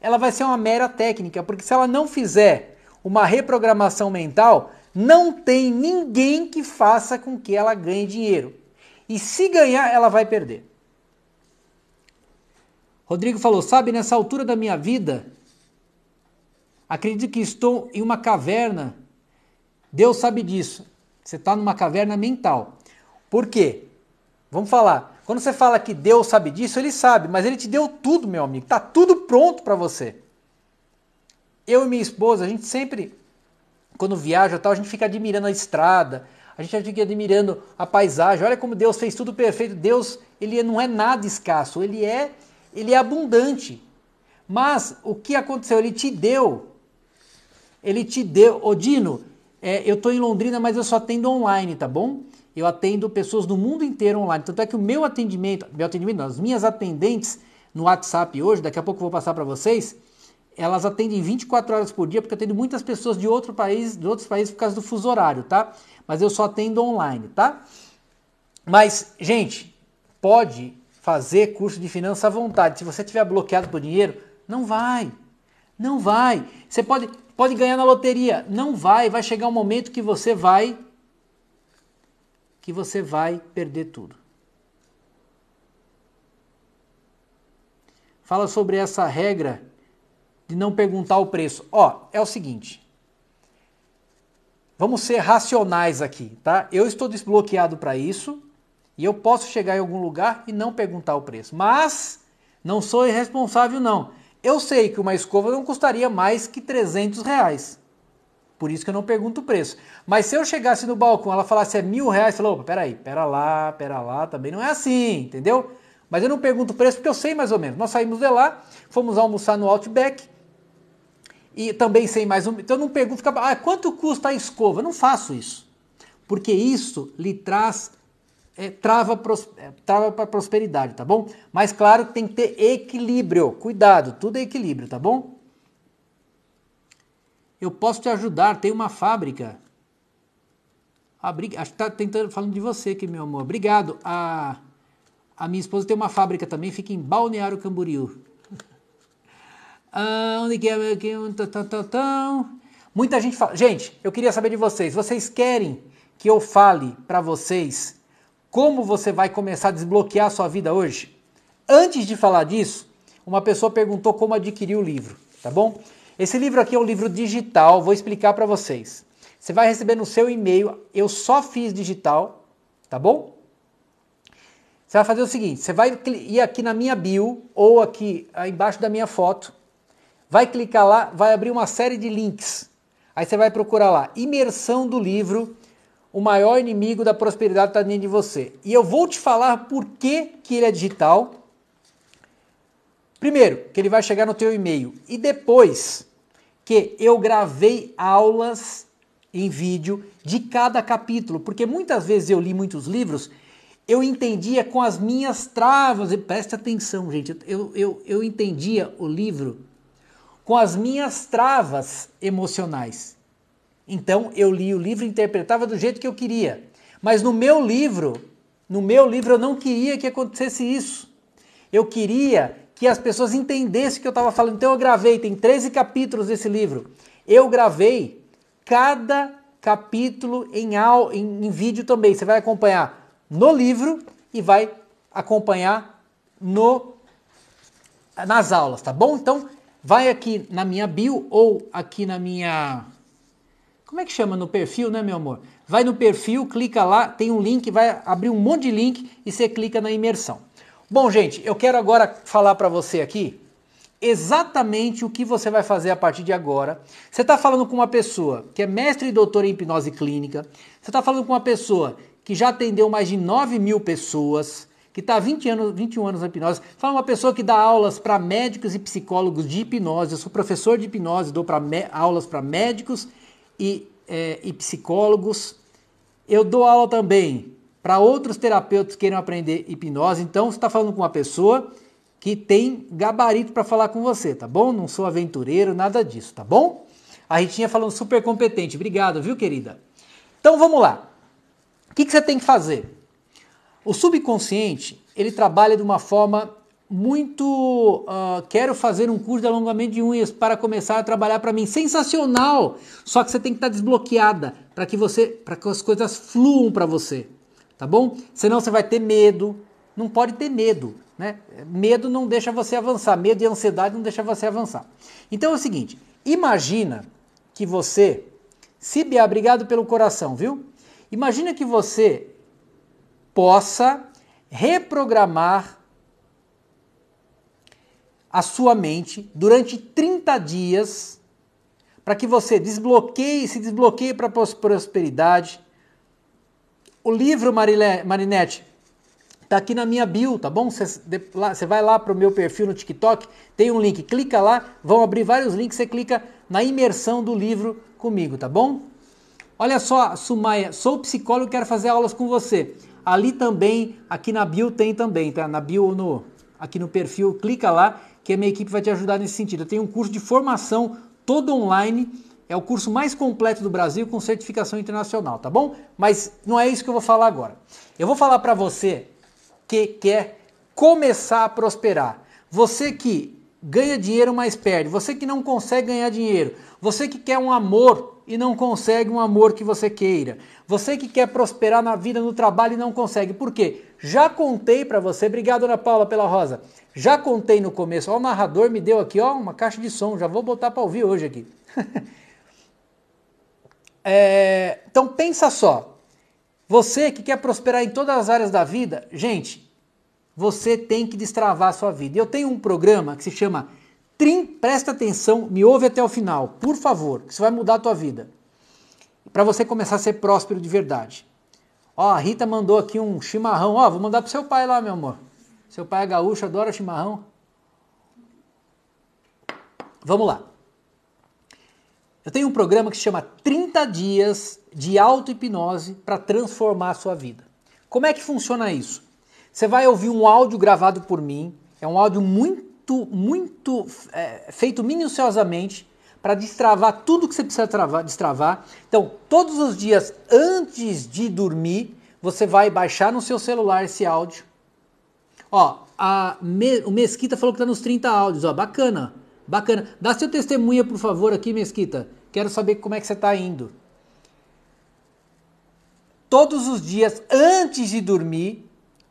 Ela vai ser uma mera técnica, porque se ela não fizer uma reprogramação mental, não tem ninguém que faça com que ela ganhe dinheiro. E se ganhar, ela vai perder. Rodrigo falou: Sabe, nessa altura da minha vida, Acredite que estou em uma caverna. Deus sabe disso. Você está numa caverna mental. Por quê? Vamos falar. Quando você fala que Deus sabe disso, ele sabe, mas ele te deu tudo, meu amigo. Está tudo pronto para você. Eu e minha esposa, a gente sempre, quando viaja tal, a gente fica admirando a estrada, a gente fica admirando a paisagem. Olha como Deus fez tudo perfeito. Deus, ele não é nada escasso, ele é, ele é abundante. Mas o que aconteceu? Ele te deu ele te deu. Ô Dino, é, eu estou em Londrina, mas eu só atendo online, tá bom? Eu atendo pessoas do mundo inteiro online. Tanto é que o meu atendimento, meu atendimento, não, as minhas atendentes no WhatsApp hoje, daqui a pouco eu vou passar para vocês, elas atendem 24 horas por dia, porque eu atendo muitas pessoas de outro país, de outros países por causa do fuso horário, tá? Mas eu só atendo online, tá? Mas, gente, pode fazer curso de finanças à vontade. Se você tiver bloqueado por dinheiro, não vai. Não vai. Você pode pode ganhar na loteria. Não vai, vai chegar um momento que você vai que você vai perder tudo. Fala sobre essa regra de não perguntar o preço. Ó, é o seguinte, Vamos ser racionais aqui, tá? Eu estou desbloqueado para isso e eu posso chegar em algum lugar e não perguntar o preço. Mas não sou irresponsável, não. Eu sei que uma escova não custaria mais que 300 reais. Por isso que eu não pergunto o preço. Mas se eu chegasse no balcão, ela falasse é mil reais, falou, opa, peraí, pera lá, pera lá, também não é assim, entendeu? Mas eu não pergunto o preço porque eu sei mais ou menos. Nós saímos de lá, fomos almoçar no Outback e também sei mais menos. Então eu não pergunto, fica, ah, quanto custa a escova? Eu não faço isso. Porque isso lhe traz é, trava para é, prosperidade, tá bom? Mas claro que tem que ter equilíbrio, cuidado, tudo é equilíbrio, tá bom? Eu posso te ajudar, tem uma fábrica. Abri, ah, acho que tá tentando falando de você aqui, meu amor. Obrigado. A, a minha esposa tem uma fábrica também, fica em Balneário Camboriú. [laughs] ah, onde que é? Aqui, tão, tão, tão. Muita gente fala. Gente, eu queria saber de vocês. Vocês querem que eu fale para vocês como você vai começar a desbloquear a sua vida hoje? Antes de falar disso, uma pessoa perguntou como adquirir o livro, tá bom? Esse livro aqui é um livro digital, vou explicar para vocês. Você vai receber no seu e-mail, eu só fiz digital, tá bom? Você vai fazer o seguinte, você vai ir aqui na minha bio ou aqui ah, embaixo da minha foto, vai clicar lá, vai abrir uma série de links. Aí você vai procurar lá, imersão do livro o maior inimigo da prosperidade está dentro de você. E eu vou te falar por que, que ele é digital. Primeiro, que ele vai chegar no teu e-mail. E depois, que eu gravei aulas em vídeo de cada capítulo. Porque muitas vezes eu li muitos livros, eu entendia com as minhas travas. E preste atenção, gente. Eu, eu, eu entendia o livro com as minhas travas emocionais. Então eu li o livro e interpretava do jeito que eu queria. Mas no meu livro, no meu livro eu não queria que acontecesse isso. Eu queria que as pessoas entendessem o que eu estava falando. Então eu gravei, tem 13 capítulos desse livro. Eu gravei cada capítulo em, em, em vídeo também. Você vai acompanhar no livro e vai acompanhar no nas aulas, tá bom? Então vai aqui na minha bio ou aqui na minha como é que chama no perfil, né, meu amor? Vai no perfil, clica lá, tem um link, vai abrir um monte de link e você clica na imersão. Bom, gente, eu quero agora falar para você aqui exatamente o que você vai fazer a partir de agora. Você está falando com uma pessoa que é mestre e doutor em hipnose clínica, você está falando com uma pessoa que já atendeu mais de 9 mil pessoas, que está 20 anos, 21 anos na hipnose. Fala uma pessoa que dá aulas para médicos e psicólogos de hipnose. Eu sou professor de hipnose, dou pra aulas para médicos e, é, e psicólogos. Eu dou aula também para outros terapeutas que queiram aprender hipnose. Então, você está falando com uma pessoa que tem gabarito para falar com você, tá bom? Não sou aventureiro, nada disso, tá bom? A Ritinha falando super competente. Obrigado, viu, querida? Então, vamos lá. O que, que você tem que fazer? O subconsciente, ele trabalha de uma forma muito. Uh, quero fazer um curso de alongamento de unhas para começar a trabalhar para mim. Sensacional! Só que você tem que estar tá desbloqueada para que você, para que as coisas fluam para você, tá bom? Senão você vai ter medo. Não pode ter medo, né? Medo não deixa você avançar. Medo e ansiedade não deixa você avançar. Então é o seguinte: imagina que você, se obrigado pelo coração, viu? Imagina que você possa reprogramar a sua mente durante 30 dias para que você desbloqueie, se desbloqueie para a prosperidade. O livro, Marilé, Marinette, tá aqui na minha bio, tá bom? Você vai lá para o meu perfil no TikTok, tem um link, clica lá, vão abrir vários links, você clica na imersão do livro comigo, tá bom? Olha só, Sumaya, sou psicólogo e quero fazer aulas com você. Ali também, aqui na bio tem também, tá? Na bio ou no, aqui no perfil, clica lá que a minha equipe vai te ajudar nesse sentido. Eu tenho um curso de formação todo online, é o curso mais completo do Brasil com certificação internacional, tá bom? Mas não é isso que eu vou falar agora. Eu vou falar para você que quer começar a prosperar. Você que ganha dinheiro, mas perde. Você que não consegue ganhar dinheiro. Você que quer um amor e não consegue um amor que você queira. Você que quer prosperar na vida, no trabalho e não consegue. Por quê? Já contei para você, obrigado Ana Paula pela rosa. Já contei no começo, ó, o narrador me deu aqui, ó, uma caixa de som, já vou botar para ouvir hoje aqui. [laughs] é, então pensa só. Você que quer prosperar em todas as áreas da vida, gente, você tem que destravar a sua vida. Eu tenho um programa que se chama Trim, presta atenção, me ouve até o final, por favor, que isso vai mudar a tua vida. Para você começar a ser próspero de verdade. Ó, a Rita mandou aqui um chimarrão, ó, vou mandar pro seu pai lá, meu amor. Seu pai é gaúcho, adora chimarrão. Vamos lá. Eu tenho um programa que se chama 30 dias de auto-hipnose para transformar a sua vida. Como é que funciona isso? Você vai ouvir um áudio gravado por mim, é um áudio muito muito, muito é, feito minuciosamente para destravar tudo que você precisa travar, destravar. Então, todos os dias antes de dormir, você vai baixar no seu celular esse áudio. Ó, a Me, o Mesquita falou que tá nos 30 áudios, ó, bacana. Bacana. Dá seu testemunha, por favor, aqui, Mesquita. Quero saber como é que você está indo. Todos os dias antes de dormir,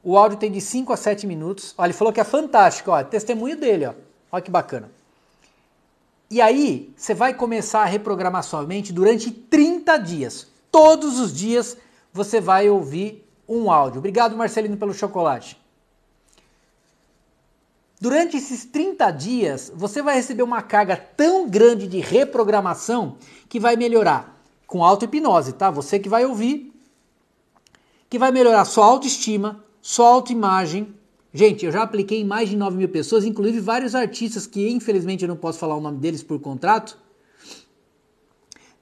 o áudio tem de 5 a 7 minutos. Olha, ele falou que é fantástico, ó, testemunho dele, ó. Olha que bacana. E aí, você vai começar a reprogramar sua mente durante 30 dias. Todos os dias você vai ouvir um áudio. Obrigado, Marcelino, pelo chocolate. Durante esses 30 dias, você vai receber uma carga tão grande de reprogramação que vai melhorar com auto-hipnose, tá? Você que vai ouvir, que vai melhorar sua autoestima, solta imagem, Gente, eu já apliquei em mais de 9 mil pessoas, inclusive vários artistas que infelizmente eu não posso falar o nome deles por contrato.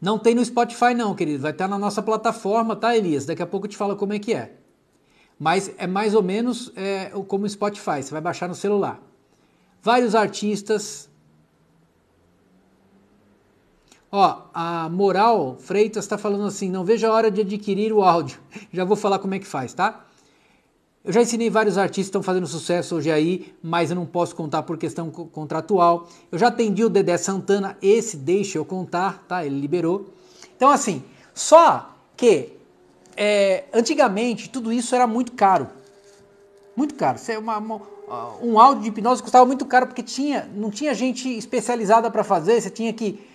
Não tem no Spotify não, querido. Vai estar na nossa plataforma, tá, Elias? Daqui a pouco eu te falo como é que é. Mas é mais ou menos é, como o Spotify, você vai baixar no celular. Vários artistas. Ó, a Moral Freitas está falando assim, não vejo a hora de adquirir o áudio. [laughs] Já vou falar como é que faz, tá? Eu já ensinei vários artistas que estão fazendo sucesso hoje aí, mas eu não posso contar por questão contratual. Eu já atendi o Dedé Santana, esse deixa eu contar, tá? Ele liberou. Então, assim, só que é, antigamente tudo isso era muito caro. Muito caro. Isso é uma, uma uh, um áudio de hipnose custava muito caro porque tinha, não tinha gente especializada para fazer, você tinha que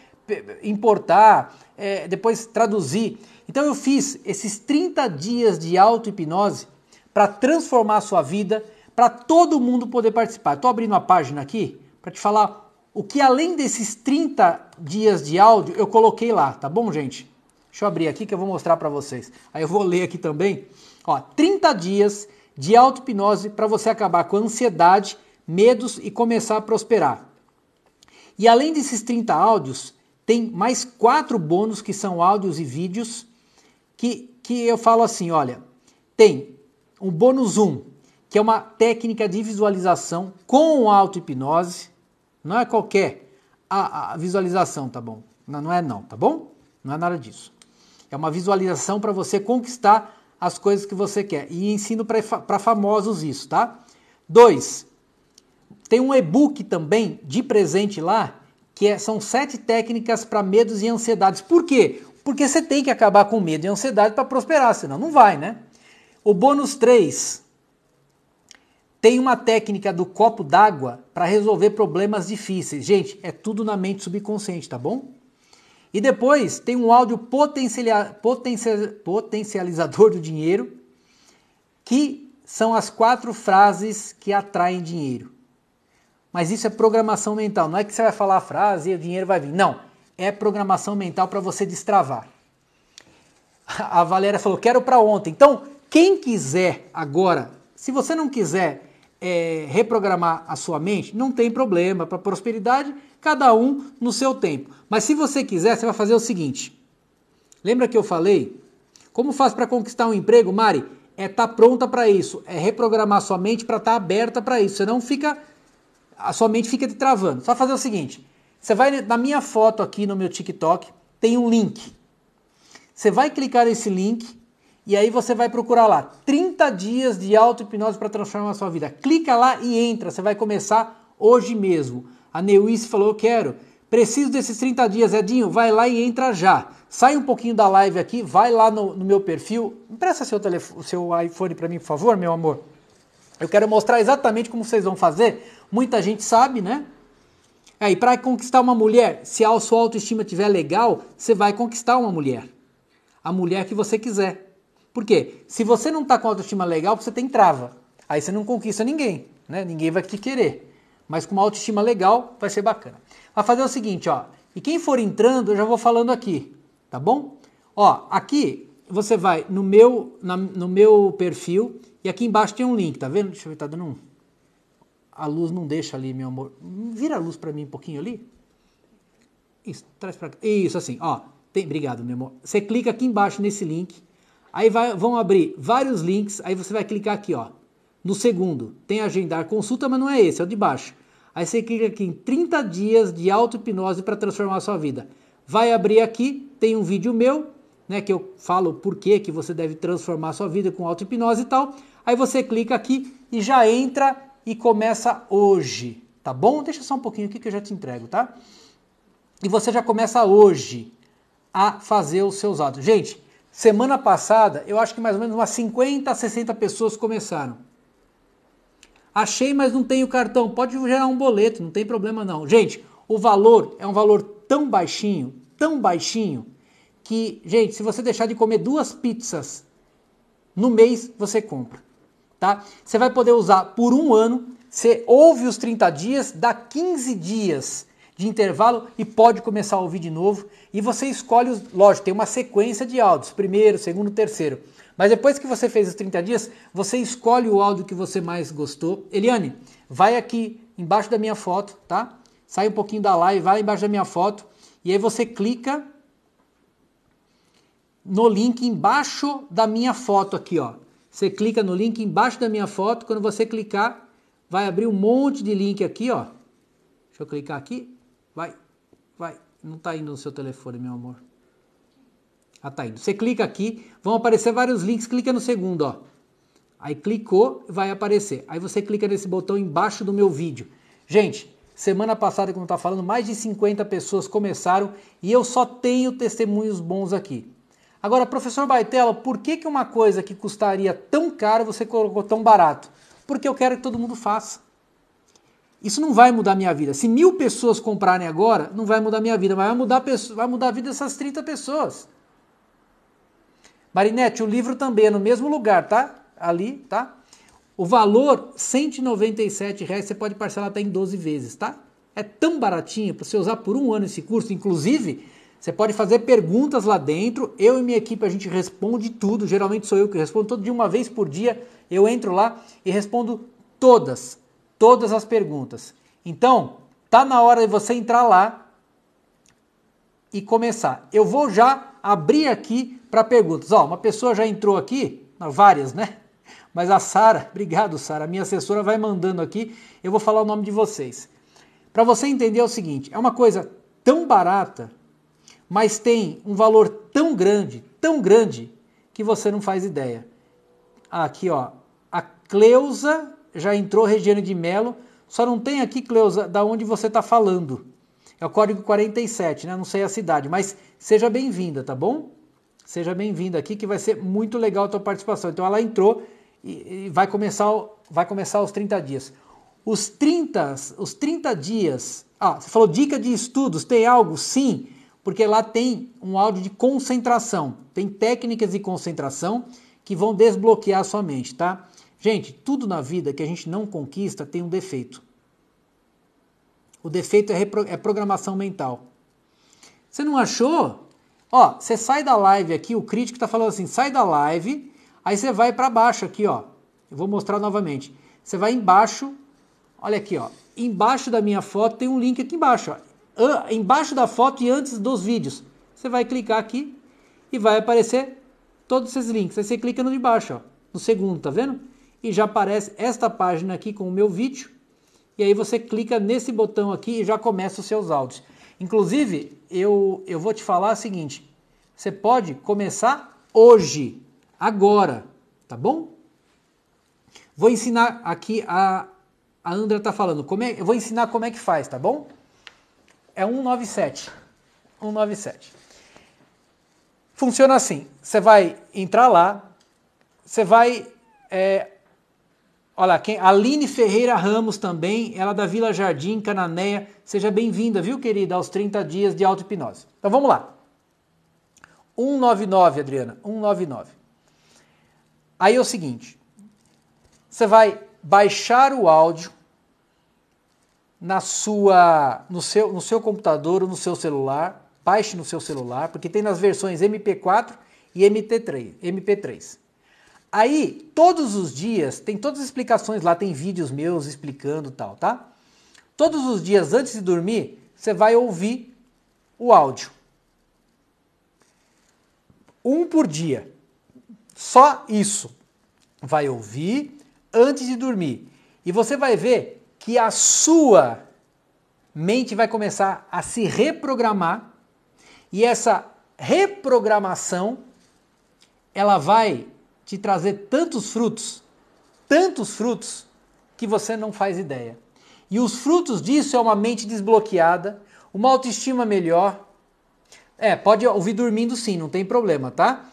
importar, é, depois traduzir. Então eu fiz esses 30 dias de auto-hipnose para transformar a sua vida, para todo mundo poder participar. Estou abrindo uma página aqui para te falar o que além desses 30 dias de áudio eu coloquei lá, tá bom, gente? Deixa eu abrir aqui que eu vou mostrar para vocês. Aí eu vou ler aqui também. Ó, 30 dias de auto-hipnose para você acabar com a ansiedade, medos e começar a prosperar. E além desses 30 áudios, tem mais quatro bônus que são áudios e vídeos que, que eu falo assim, olha, tem um bônus 1, que é uma técnica de visualização com auto-hipnose. Não é qualquer a, a, visualização, tá bom? Não, não é não, tá bom? Não é nada disso. É uma visualização para você conquistar as coisas que você quer. E ensino para famosos isso, tá? 2. Tem um e-book também de presente lá, que é, são sete técnicas para medos e ansiedades. Por quê? Porque você tem que acabar com medo e ansiedade para prosperar, senão não vai, né? O bônus 3 tem uma técnica do copo d'água para resolver problemas difíceis. Gente, é tudo na mente subconsciente, tá bom? E depois tem um áudio potencializador do dinheiro, que são as quatro frases que atraem dinheiro. Mas isso é programação mental, não é que você vai falar a frase e o dinheiro vai vir. Não, é programação mental para você destravar. [laughs] A Valéria falou: quero para ontem. Então, quem quiser agora, se você não quiser é, reprogramar a sua mente, não tem problema. Para prosperidade, cada um no seu tempo. Mas se você quiser, você vai fazer o seguinte. Lembra que eu falei? Como faz para conquistar um emprego, Mari? É estar tá pronta para isso. É reprogramar sua mente para estar tá aberta para isso. Você não fica. A sua mente fica te travando. Só fazer o seguinte: você vai na minha foto aqui no meu TikTok, tem um link. Você vai clicar nesse link e aí você vai procurar lá 30 dias de auto-hipnose para transformar a sua vida. Clica lá e entra. Você vai começar hoje mesmo. A Neuice falou: Eu quero. Preciso desses 30 dias, Edinho. Vai lá e entra já. Sai um pouquinho da live aqui, vai lá no, no meu perfil. Empresta seu, telefone, seu iPhone para mim, por favor, meu amor. Eu quero mostrar exatamente como vocês vão fazer. Muita gente sabe, né? É, e para conquistar uma mulher, se a sua autoestima estiver legal, você vai conquistar uma mulher. A mulher que você quiser. Por quê? Se você não está com autoestima legal, você tem trava. Aí você não conquista ninguém, né? Ninguém vai te querer. Mas com uma autoestima legal, vai ser bacana. Vai fazer o seguinte, ó. E quem for entrando, eu já vou falando aqui, tá bom? Ó, aqui você vai no meu, na, no meu perfil e aqui embaixo tem um link, tá vendo? Deixa eu ver, tá dando um. A luz não deixa ali, meu amor. Vira a luz para mim um pouquinho ali. Isso, traz para cá. Isso, assim, ó. Tem, obrigado, meu amor. Você clica aqui embaixo nesse link Aí vai, vão abrir vários links, aí você vai clicar aqui, ó. No segundo, tem agendar consulta, mas não é esse, é o de baixo. Aí você clica aqui em 30 dias de auto-hipnose para transformar a sua vida. Vai abrir aqui, tem um vídeo meu, né, que eu falo por que que você deve transformar a sua vida com auto-hipnose e tal. Aí você clica aqui e já entra e começa hoje, tá bom? Deixa só um pouquinho aqui que eu já te entrego, tá? E você já começa hoje a fazer os seus atos. Gente, Semana passada, eu acho que mais ou menos umas 50 a 60 pessoas começaram. Achei, mas não tenho cartão. Pode gerar um boleto, não tem problema não. Gente, o valor é um valor tão baixinho, tão baixinho, que, gente, se você deixar de comer duas pizzas no mês, você compra. Tá? Você vai poder usar por um ano, você ouve os 30 dias, dá 15 dias de intervalo e pode começar a ouvir de novo. E você escolhe, os, lógico, tem uma sequência de áudios, primeiro, segundo, terceiro. Mas depois que você fez os 30 dias, você escolhe o áudio que você mais gostou. Eliane, vai aqui embaixo da minha foto, tá? Sai um pouquinho da live, vai embaixo da minha foto e aí você clica no link embaixo da minha foto aqui, ó. Você clica no link embaixo da minha foto, quando você clicar, vai abrir um monte de link aqui, ó. Deixa eu clicar aqui. Vai, vai. Não está indo no seu telefone, meu amor. Ah, tá indo. Você clica aqui, vão aparecer vários links, clica no segundo, ó. Aí clicou, vai aparecer. Aí você clica nesse botão embaixo do meu vídeo. Gente, semana passada, como está falando, mais de 50 pessoas começaram e eu só tenho testemunhos bons aqui. Agora, professor Baitella, por que, que uma coisa que custaria tão caro você colocou tão barato? Porque eu quero que todo mundo faça. Isso não vai mudar minha vida. Se mil pessoas comprarem agora, não vai mudar minha vida, mas vai mudar, vai mudar a vida dessas 30 pessoas. Marinette, o livro também é no mesmo lugar, tá? Ali, tá? O valor, R$197,00, reais, você pode parcelar até em 12 vezes, tá? É tão baratinho para você usar por um ano esse curso. Inclusive, você pode fazer perguntas lá dentro. Eu e minha equipe, a gente responde tudo. Geralmente sou eu que respondo todo dia, uma vez por dia. Eu entro lá e respondo todas todas as perguntas. Então, tá na hora de você entrar lá e começar. Eu vou já abrir aqui para perguntas. Ó, uma pessoa já entrou aqui, várias, né? [laughs] Mas a Sara, obrigado Sara, minha assessora vai mandando aqui, eu vou falar o nome de vocês. Para você entender é o seguinte, é uma coisa tão barata, mas tem um valor tão grande, tão grande, que você não faz ideia. Aqui, ó, a Cleusa já entrou Regiane de Melo, só não tem aqui, Cleusa, da onde você está falando. É o código 47, né? Não sei a cidade, mas seja bem-vinda, tá bom? Seja bem-vinda aqui, que vai ser muito legal a tua participação. Então ela entrou e, e vai, começar, vai começar os 30 dias. Os 30, os 30 dias. Ah, você falou dica de estudos, tem algo? Sim, porque lá tem um áudio de concentração. Tem técnicas de concentração que vão desbloquear a sua mente, tá? Gente, tudo na vida que a gente não conquista tem um defeito. O defeito é, é programação mental. Você não achou? Ó, você sai da live aqui, o crítico está falando assim, sai da live, aí você vai para baixo aqui, ó. Eu vou mostrar novamente. Você vai embaixo, olha aqui, ó. Embaixo da minha foto tem um link aqui embaixo, ó. Embaixo da foto e antes dos vídeos. Você vai clicar aqui e vai aparecer todos esses links. Aí você clica no de baixo, ó, no segundo, tá vendo? e já aparece esta página aqui com o meu vídeo. E aí você clica nesse botão aqui e já começa os seus áudios. Inclusive, eu, eu vou te falar o seguinte: você pode começar hoje, agora, tá bom? Vou ensinar aqui a a Andra tá falando, como é, eu vou ensinar como é que faz, tá bom? É 197. 197. Funciona assim: você vai entrar lá, você vai é, Olha, quem, Aline Ferreira Ramos também, ela da Vila Jardim, Cananéia. Seja bem-vinda, viu, querida, aos 30 dias de auto-hipnose. Então vamos lá. 199, Adriana, 199. Aí é o seguinte: você vai baixar o áudio na sua, no, seu, no seu computador ou no seu celular. Baixe no seu celular, porque tem nas versões MP4 e MT3, MP3. Aí, todos os dias, tem todas as explicações lá, tem vídeos meus explicando tal, tá? Todos os dias antes de dormir, você vai ouvir o áudio. Um por dia. Só isso. Vai ouvir antes de dormir. E você vai ver que a sua mente vai começar a se reprogramar e essa reprogramação ela vai te trazer tantos frutos, tantos frutos, que você não faz ideia. E os frutos disso é uma mente desbloqueada, uma autoestima melhor. É, pode ouvir dormindo sim, não tem problema, tá?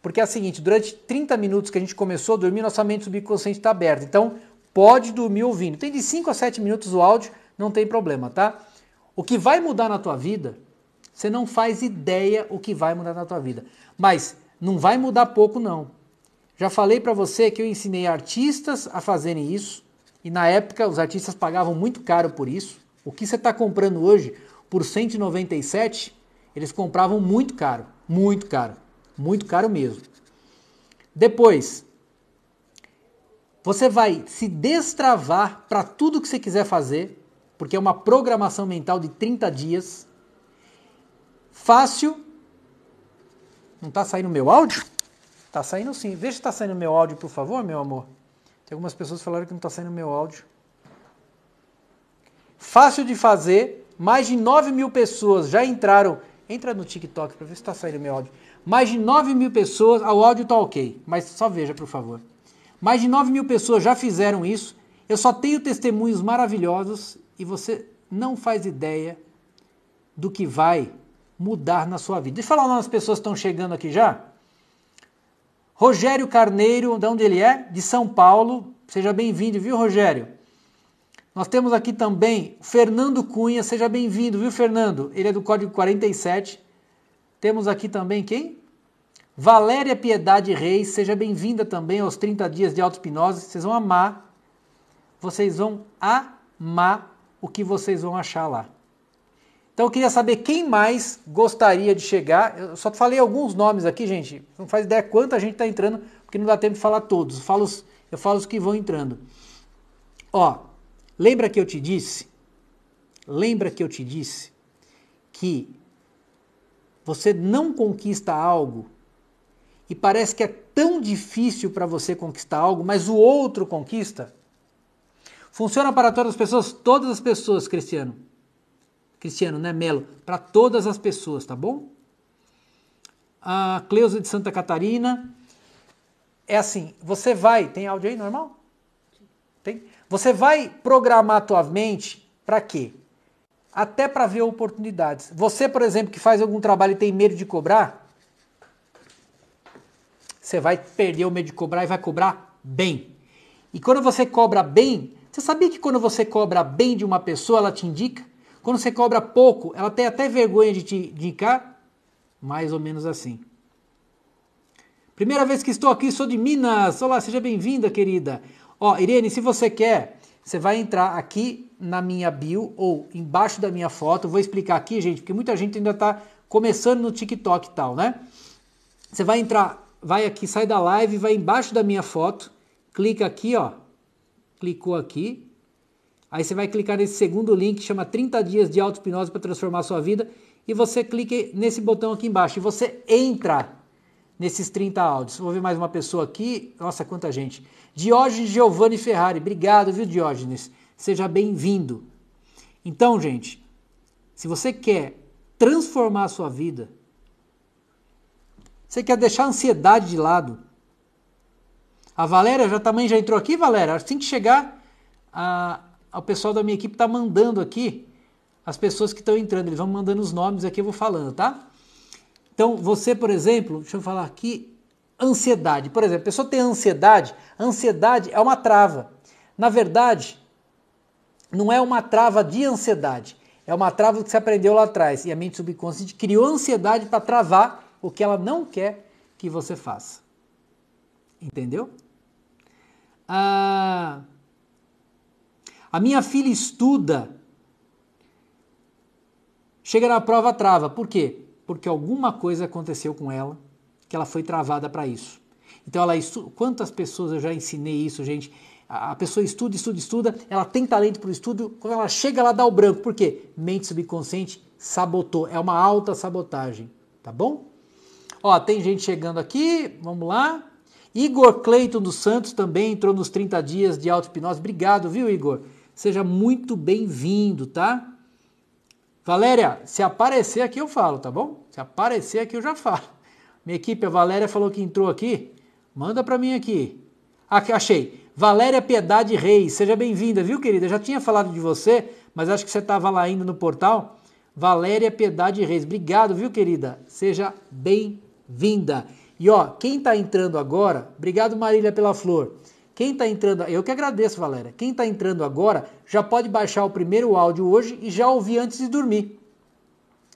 Porque é o seguinte, durante 30 minutos que a gente começou a dormir, nossa mente subconsciente está aberta. Então, pode dormir ouvindo. Tem de 5 a 7 minutos o áudio, não tem problema, tá? O que vai mudar na tua vida, você não faz ideia o que vai mudar na tua vida. Mas não vai mudar pouco, não. Já falei para você que eu ensinei artistas a fazerem isso, e na época os artistas pagavam muito caro por isso. O que você está comprando hoje por 197, eles compravam muito caro, muito caro, muito caro mesmo. Depois, você vai se destravar para tudo que você quiser fazer, porque é uma programação mental de 30 dias. Fácil. Não está saindo meu áudio? Tá saindo sim. Veja se tá saindo meu áudio, por favor, meu amor. Tem algumas pessoas que falaram que não tá saindo meu áudio. Fácil de fazer. Mais de 9 mil pessoas já entraram. Entra no TikTok para ver se tá saindo meu áudio. Mais de 9 mil pessoas. Ah, o áudio tá ok, mas só veja, por favor. Mais de 9 mil pessoas já fizeram isso. Eu só tenho testemunhos maravilhosos e você não faz ideia do que vai mudar na sua vida. Deixa eu falar o nome das pessoas que estão chegando aqui já. Rogério Carneiro, de onde ele é? De São Paulo. Seja bem-vindo, viu, Rogério? Nós temos aqui também Fernando Cunha, seja bem-vindo, viu, Fernando? Ele é do código 47. Temos aqui também quem? Valéria Piedade Reis, seja bem-vinda também aos 30 dias de auto-hipnose. Vocês vão amar. Vocês vão amar o que vocês vão achar lá. Então eu queria saber quem mais gostaria de chegar. Eu só falei alguns nomes aqui, gente. Não faz ideia quanta gente está entrando, porque não dá tempo de falar todos. Eu falo, os, eu falo os que vão entrando. Ó, lembra que eu te disse? Lembra que eu te disse que você não conquista algo e parece que é tão difícil para você conquistar algo, mas o outro conquista? Funciona para todas as pessoas? Todas as pessoas, Cristiano. Cristiano, né, Melo, para todas as pessoas, tá bom? A Cleusa de Santa Catarina. É assim, você vai, tem áudio aí normal? Tem? Você vai programar a tua mente para quê? Até para ver oportunidades. Você, por exemplo, que faz algum trabalho e tem medo de cobrar, você vai perder o medo de cobrar e vai cobrar bem. E quando você cobra bem, você sabia que quando você cobra bem de uma pessoa, ela te indica? Quando você cobra pouco, ela tem até vergonha de te indicar, mais ou menos assim. Primeira vez que estou aqui, sou de Minas. Olá, seja bem-vinda, querida. Ó, Irene, se você quer, você vai entrar aqui na minha bio ou embaixo da minha foto. Vou explicar aqui, gente, porque muita gente ainda está começando no TikTok e tal, né? Você vai entrar, vai aqui, sai da live, vai embaixo da minha foto, clica aqui, ó. Clicou aqui, Aí você vai clicar nesse segundo link que chama 30 dias de auto-hipnose para transformar a sua vida e você clica nesse botão aqui embaixo e você entra nesses 30 áudios. Vou ver mais uma pessoa aqui. Nossa, quanta gente. Diógenes Giovanni Ferrari. Obrigado, viu, Diógenes? Seja bem-vindo. Então, gente, se você quer transformar a sua vida, você quer deixar a ansiedade de lado. A Valéria já também já entrou aqui, Valéria. Assim que chegar, a, o pessoal da minha equipe está mandando aqui as pessoas que estão entrando. Eles vão mandando os nomes aqui, eu vou falando, tá? Então, você, por exemplo, deixa eu falar aqui, ansiedade. Por exemplo, a pessoa tem ansiedade, ansiedade é uma trava. Na verdade, não é uma trava de ansiedade, é uma trava que você aprendeu lá atrás. E a mente subconsciente criou ansiedade para travar o que ela não quer que você faça. Entendeu? Ah. A minha filha estuda, chega na prova trava. Por quê? Porque alguma coisa aconteceu com ela que ela foi travada para isso. Então ela quantas pessoas eu já ensinei isso, gente? A pessoa estuda, estuda, estuda, ela tem talento para o estudo, quando ela chega ela dá o branco. Por quê? Mente subconsciente sabotou, é uma alta sabotagem, tá bom? Ó, tem gente chegando aqui, vamos lá. Igor Cleiton dos Santos também entrou nos 30 dias de auto-hipnose. Obrigado, viu, Igor? Seja muito bem-vindo, tá? Valéria, se aparecer aqui eu falo, tá bom? Se aparecer aqui eu já falo. Minha equipe, a Valéria falou que entrou aqui. Manda para mim aqui. Aqui, achei. Valéria Piedade Reis, seja bem-vinda, viu, querida? já tinha falado de você, mas acho que você estava lá ainda no portal. Valéria Piedade Reis, obrigado, viu, querida? Seja bem-vinda. E ó, quem está entrando agora, obrigado Marília pela flor. Quem está entrando, eu que agradeço, Valéria. Quem está entrando agora já pode baixar o primeiro áudio hoje e já ouvir antes de dormir.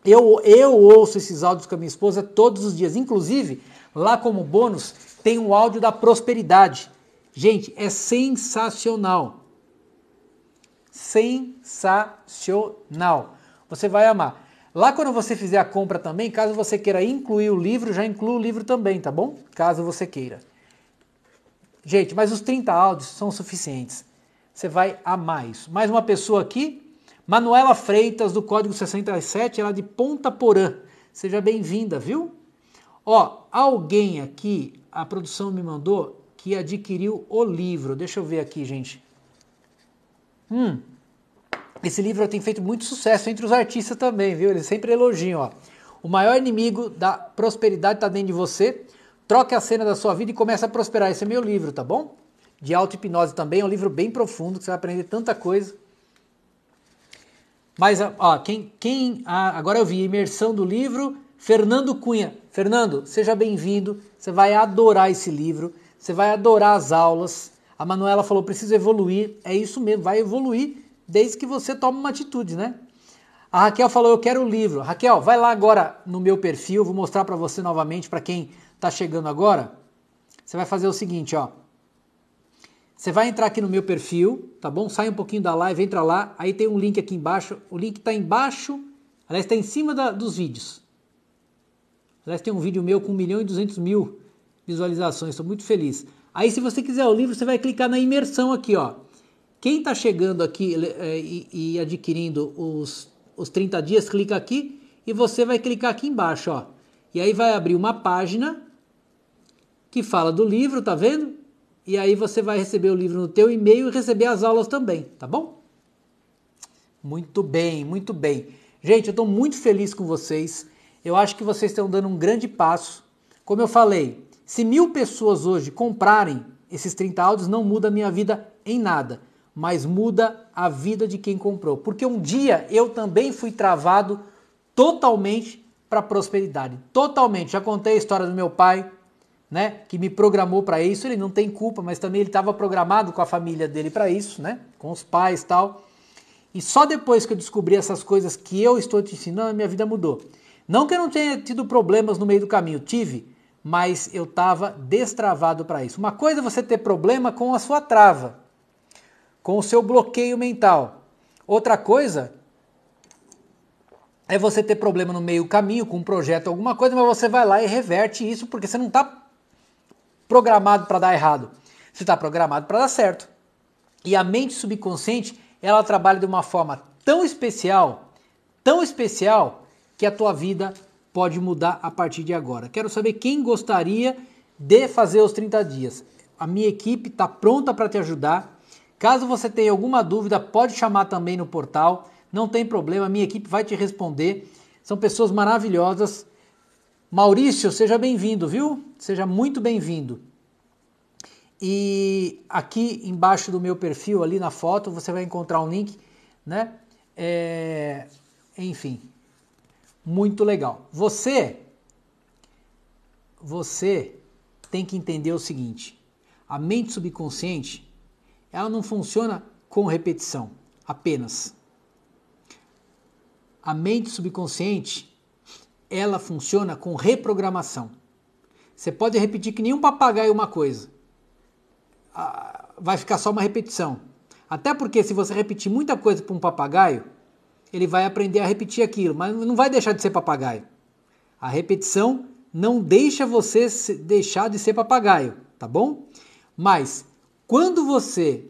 Eu, eu ouço esses áudios com a minha esposa todos os dias. Inclusive, lá como bônus, tem um áudio da prosperidade. Gente, é sensacional. Sensacional. Você vai amar. Lá quando você fizer a compra também, caso você queira incluir o livro, já inclua o livro também, tá bom? Caso você queira. Gente, mas os 30 áudios são suficientes. Você vai amar isso. Mais uma pessoa aqui, Manuela Freitas, do Código 67, ela é de Ponta Porã. Seja bem-vinda, viu? Ó, alguém aqui, a produção me mandou, que adquiriu o livro. Deixa eu ver aqui, gente. Hum, esse livro tem feito muito sucesso entre os artistas também, viu? Eles sempre elogiam, ó. O maior inimigo da prosperidade está dentro de você Troque a cena da sua vida e comece a prosperar. Esse é meu livro, tá bom? De auto-hipnose também, é um livro bem profundo, que você vai aprender tanta coisa. Mas, ó, quem, quem ah, agora eu vi, imersão do livro, Fernando Cunha. Fernando, seja bem-vindo, você vai adorar esse livro, você vai adorar as aulas. A Manuela falou, precisa evoluir, é isso mesmo, vai evoluir desde que você tome uma atitude, né? A Raquel falou, eu quero o livro. Raquel, vai lá agora no meu perfil, vou mostrar para você novamente, para quem está chegando agora, você vai fazer o seguinte, ó. Você vai entrar aqui no meu perfil, tá bom? Sai um pouquinho da live, entra lá. Aí tem um link aqui embaixo. O link está embaixo, aliás, está em cima da, dos vídeos. Aliás, tem um vídeo meu com 1 milhão e 200 mil visualizações. Estou muito feliz. Aí, se você quiser o livro, você vai clicar na imersão aqui, ó. Quem está chegando aqui é, e, e, adquirindo os, os 30 dias, clica aqui e você vai clicar aqui embaixo, ó. E aí vai abrir uma página que fala do livro, tá vendo? E aí você vai receber o livro no teu e-mail e receber as aulas também, tá bom? Muito bem, muito bem. Gente, eu estou muito feliz com vocês. Eu acho que vocês estão dando um grande passo. Como eu falei, se mil pessoas hoje comprarem esses 30 áudios, não muda a minha vida em nada, mas muda a vida de quem comprou. Porque um dia eu também fui travado totalmente para prosperidade. Totalmente. Já contei a história do meu pai, né, que me programou para isso, ele não tem culpa, mas também ele estava programado com a família dele para isso, né, com os pais tal. E só depois que eu descobri essas coisas que eu estou te ensinando, minha vida mudou. Não que eu não tenha tido problemas no meio do caminho, tive, mas eu estava destravado para isso. Uma coisa é você ter problema com a sua trava, com o seu bloqueio mental. Outra coisa é você ter problema no meio do caminho com um projeto, alguma coisa, mas você vai lá e reverte isso porque você não está programado para dar errado. Você está programado para dar certo. E a mente subconsciente, ela trabalha de uma forma tão especial, tão especial, que a tua vida pode mudar a partir de agora. Quero saber quem gostaria de fazer os 30 dias. A minha equipe está pronta para te ajudar. Caso você tenha alguma dúvida, pode chamar também no portal. Não tem problema, a minha equipe vai te responder. São pessoas maravilhosas Maurício, seja bem-vindo, viu? Seja muito bem-vindo. E aqui embaixo do meu perfil, ali na foto, você vai encontrar um link, né? É... Enfim, muito legal. Você, você tem que entender o seguinte: a mente subconsciente, ela não funciona com repetição apenas. A mente subconsciente ela funciona com reprogramação. Você pode repetir que nem um papagaio uma coisa. Ah, vai ficar só uma repetição. Até porque se você repetir muita coisa para um papagaio, ele vai aprender a repetir aquilo, mas não vai deixar de ser papagaio. A repetição não deixa você deixar de ser papagaio, tá bom? Mas quando você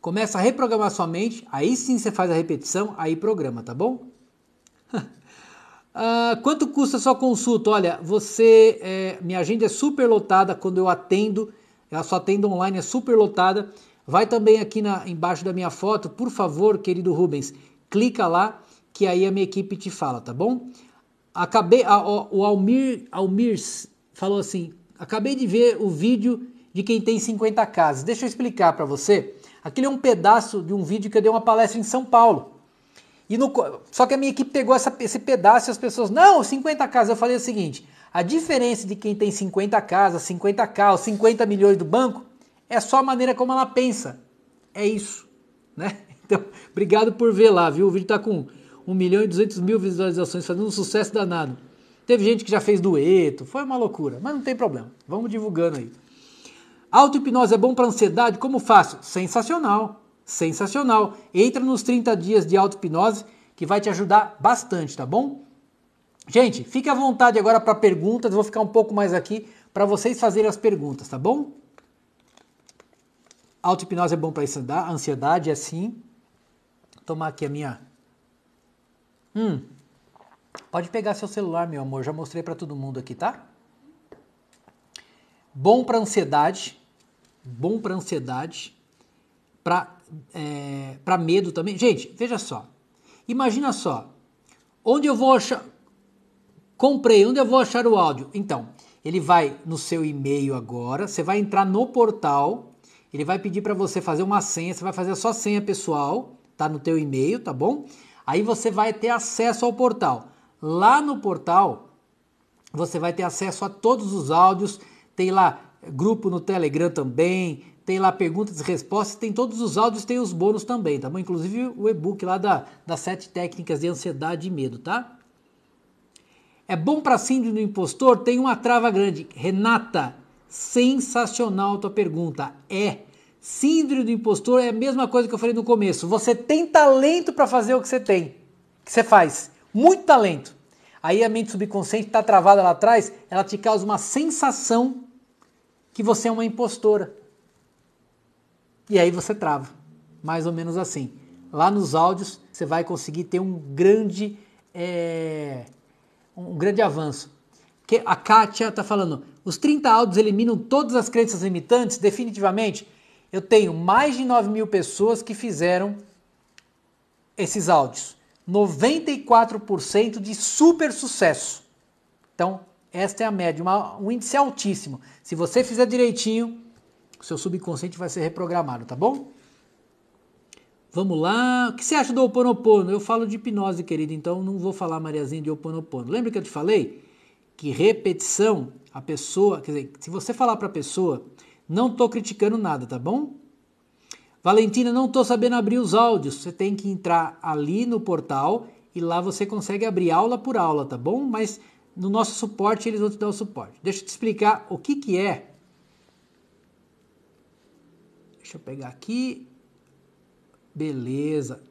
começa a reprogramar sua mente, aí sim você faz a repetição, aí programa, tá bom? [laughs] Ah, quanto custa a sua consulta? Olha, você, é, minha agenda é super lotada quando eu atendo, eu só atendo online, é super lotada. Vai também aqui na, embaixo da minha foto, por favor, querido Rubens, clica lá que aí a minha equipe te fala, tá bom? Acabei, a, o Almir, Almir falou assim: acabei de ver o vídeo de quem tem 50 casas. Deixa eu explicar para você. Aquele é um pedaço de um vídeo que eu dei uma palestra em São Paulo. E no, só que a minha equipe pegou essa, esse pedaço e as pessoas, não, 50 casas. Eu falei o seguinte: a diferença de quem tem 50 casas, 50k, 50 milhões do banco, é só a maneira como ela pensa. É isso. [laughs] Né? Então, obrigado por ver lá, viu? O vídeo está com 1 milhão e 200 mil visualizações, fazendo um sucesso danado. Teve gente que já fez dueto, foi uma loucura, mas não tem problema. Vamos divulgando aí. Auto-hipnose é bom para ansiedade? Como faço? Sensacional sensacional. Entra nos 30 dias de auto-hipnose que vai te ajudar bastante, tá bom? Gente, fique à vontade agora para perguntas, vou ficar um pouco mais aqui para vocês fazerem as perguntas, tá bom? Auto-hipnose é bom para ansiedade, é sim. Vou tomar aqui a minha. Hum. Pode pegar seu celular, meu amor, já mostrei para todo mundo aqui, tá? Bom para ansiedade, bom para ansiedade, para é, para medo também. Gente, veja só. Imagina só. Onde eu vou achar. Comprei, onde eu vou achar o áudio? Então, ele vai no seu e-mail agora, você vai entrar no portal, ele vai pedir para você fazer uma senha, você vai fazer a sua senha pessoal, tá no teu e-mail, tá bom? Aí você vai ter acesso ao portal. Lá no portal, você vai ter acesso a todos os áudios, tem lá grupo no Telegram também, tem lá perguntas e respostas, tem todos os áudios, tem os bônus também, tá bom? Inclusive o e-book lá da, das sete técnicas de ansiedade e medo, tá? É bom para síndrome do impostor? Tem uma trava grande. Renata, sensacional a tua pergunta. É. Síndrome do impostor é a mesma coisa que eu falei no começo. Você tem talento para fazer o que você tem, que você faz. Muito talento. Aí a mente subconsciente está travada lá atrás, ela te causa uma sensação que você é uma impostora e aí você trava. Mais ou menos assim. Lá nos áudios você vai conseguir ter um grande, é, um grande avanço. Que a Kátia está falando, os 30 áudios eliminam todas as crenças limitantes? Definitivamente. Eu tenho mais de 9 mil pessoas que fizeram esses áudios. 94% de super sucesso. Então, esta é a média, uma, um índice altíssimo. Se você fizer direitinho, seu subconsciente vai ser reprogramado, tá bom? Vamos lá. O que você acha do Ho Oponopono? Eu falo de hipnose, querido, então não vou falar, Mariazinha, de Ho Oponopono. Lembra que eu te falei que repetição, a pessoa, quer dizer, se você falar para a pessoa, não tô criticando nada, tá bom? Valentina, não tô sabendo abrir os áudios. Você tem que entrar ali no portal e lá você consegue abrir aula por aula, tá bom? Mas no nosso suporte eles vão te dar o suporte. Deixa eu te explicar o que, que é Deixa eu pegar aqui. Beleza.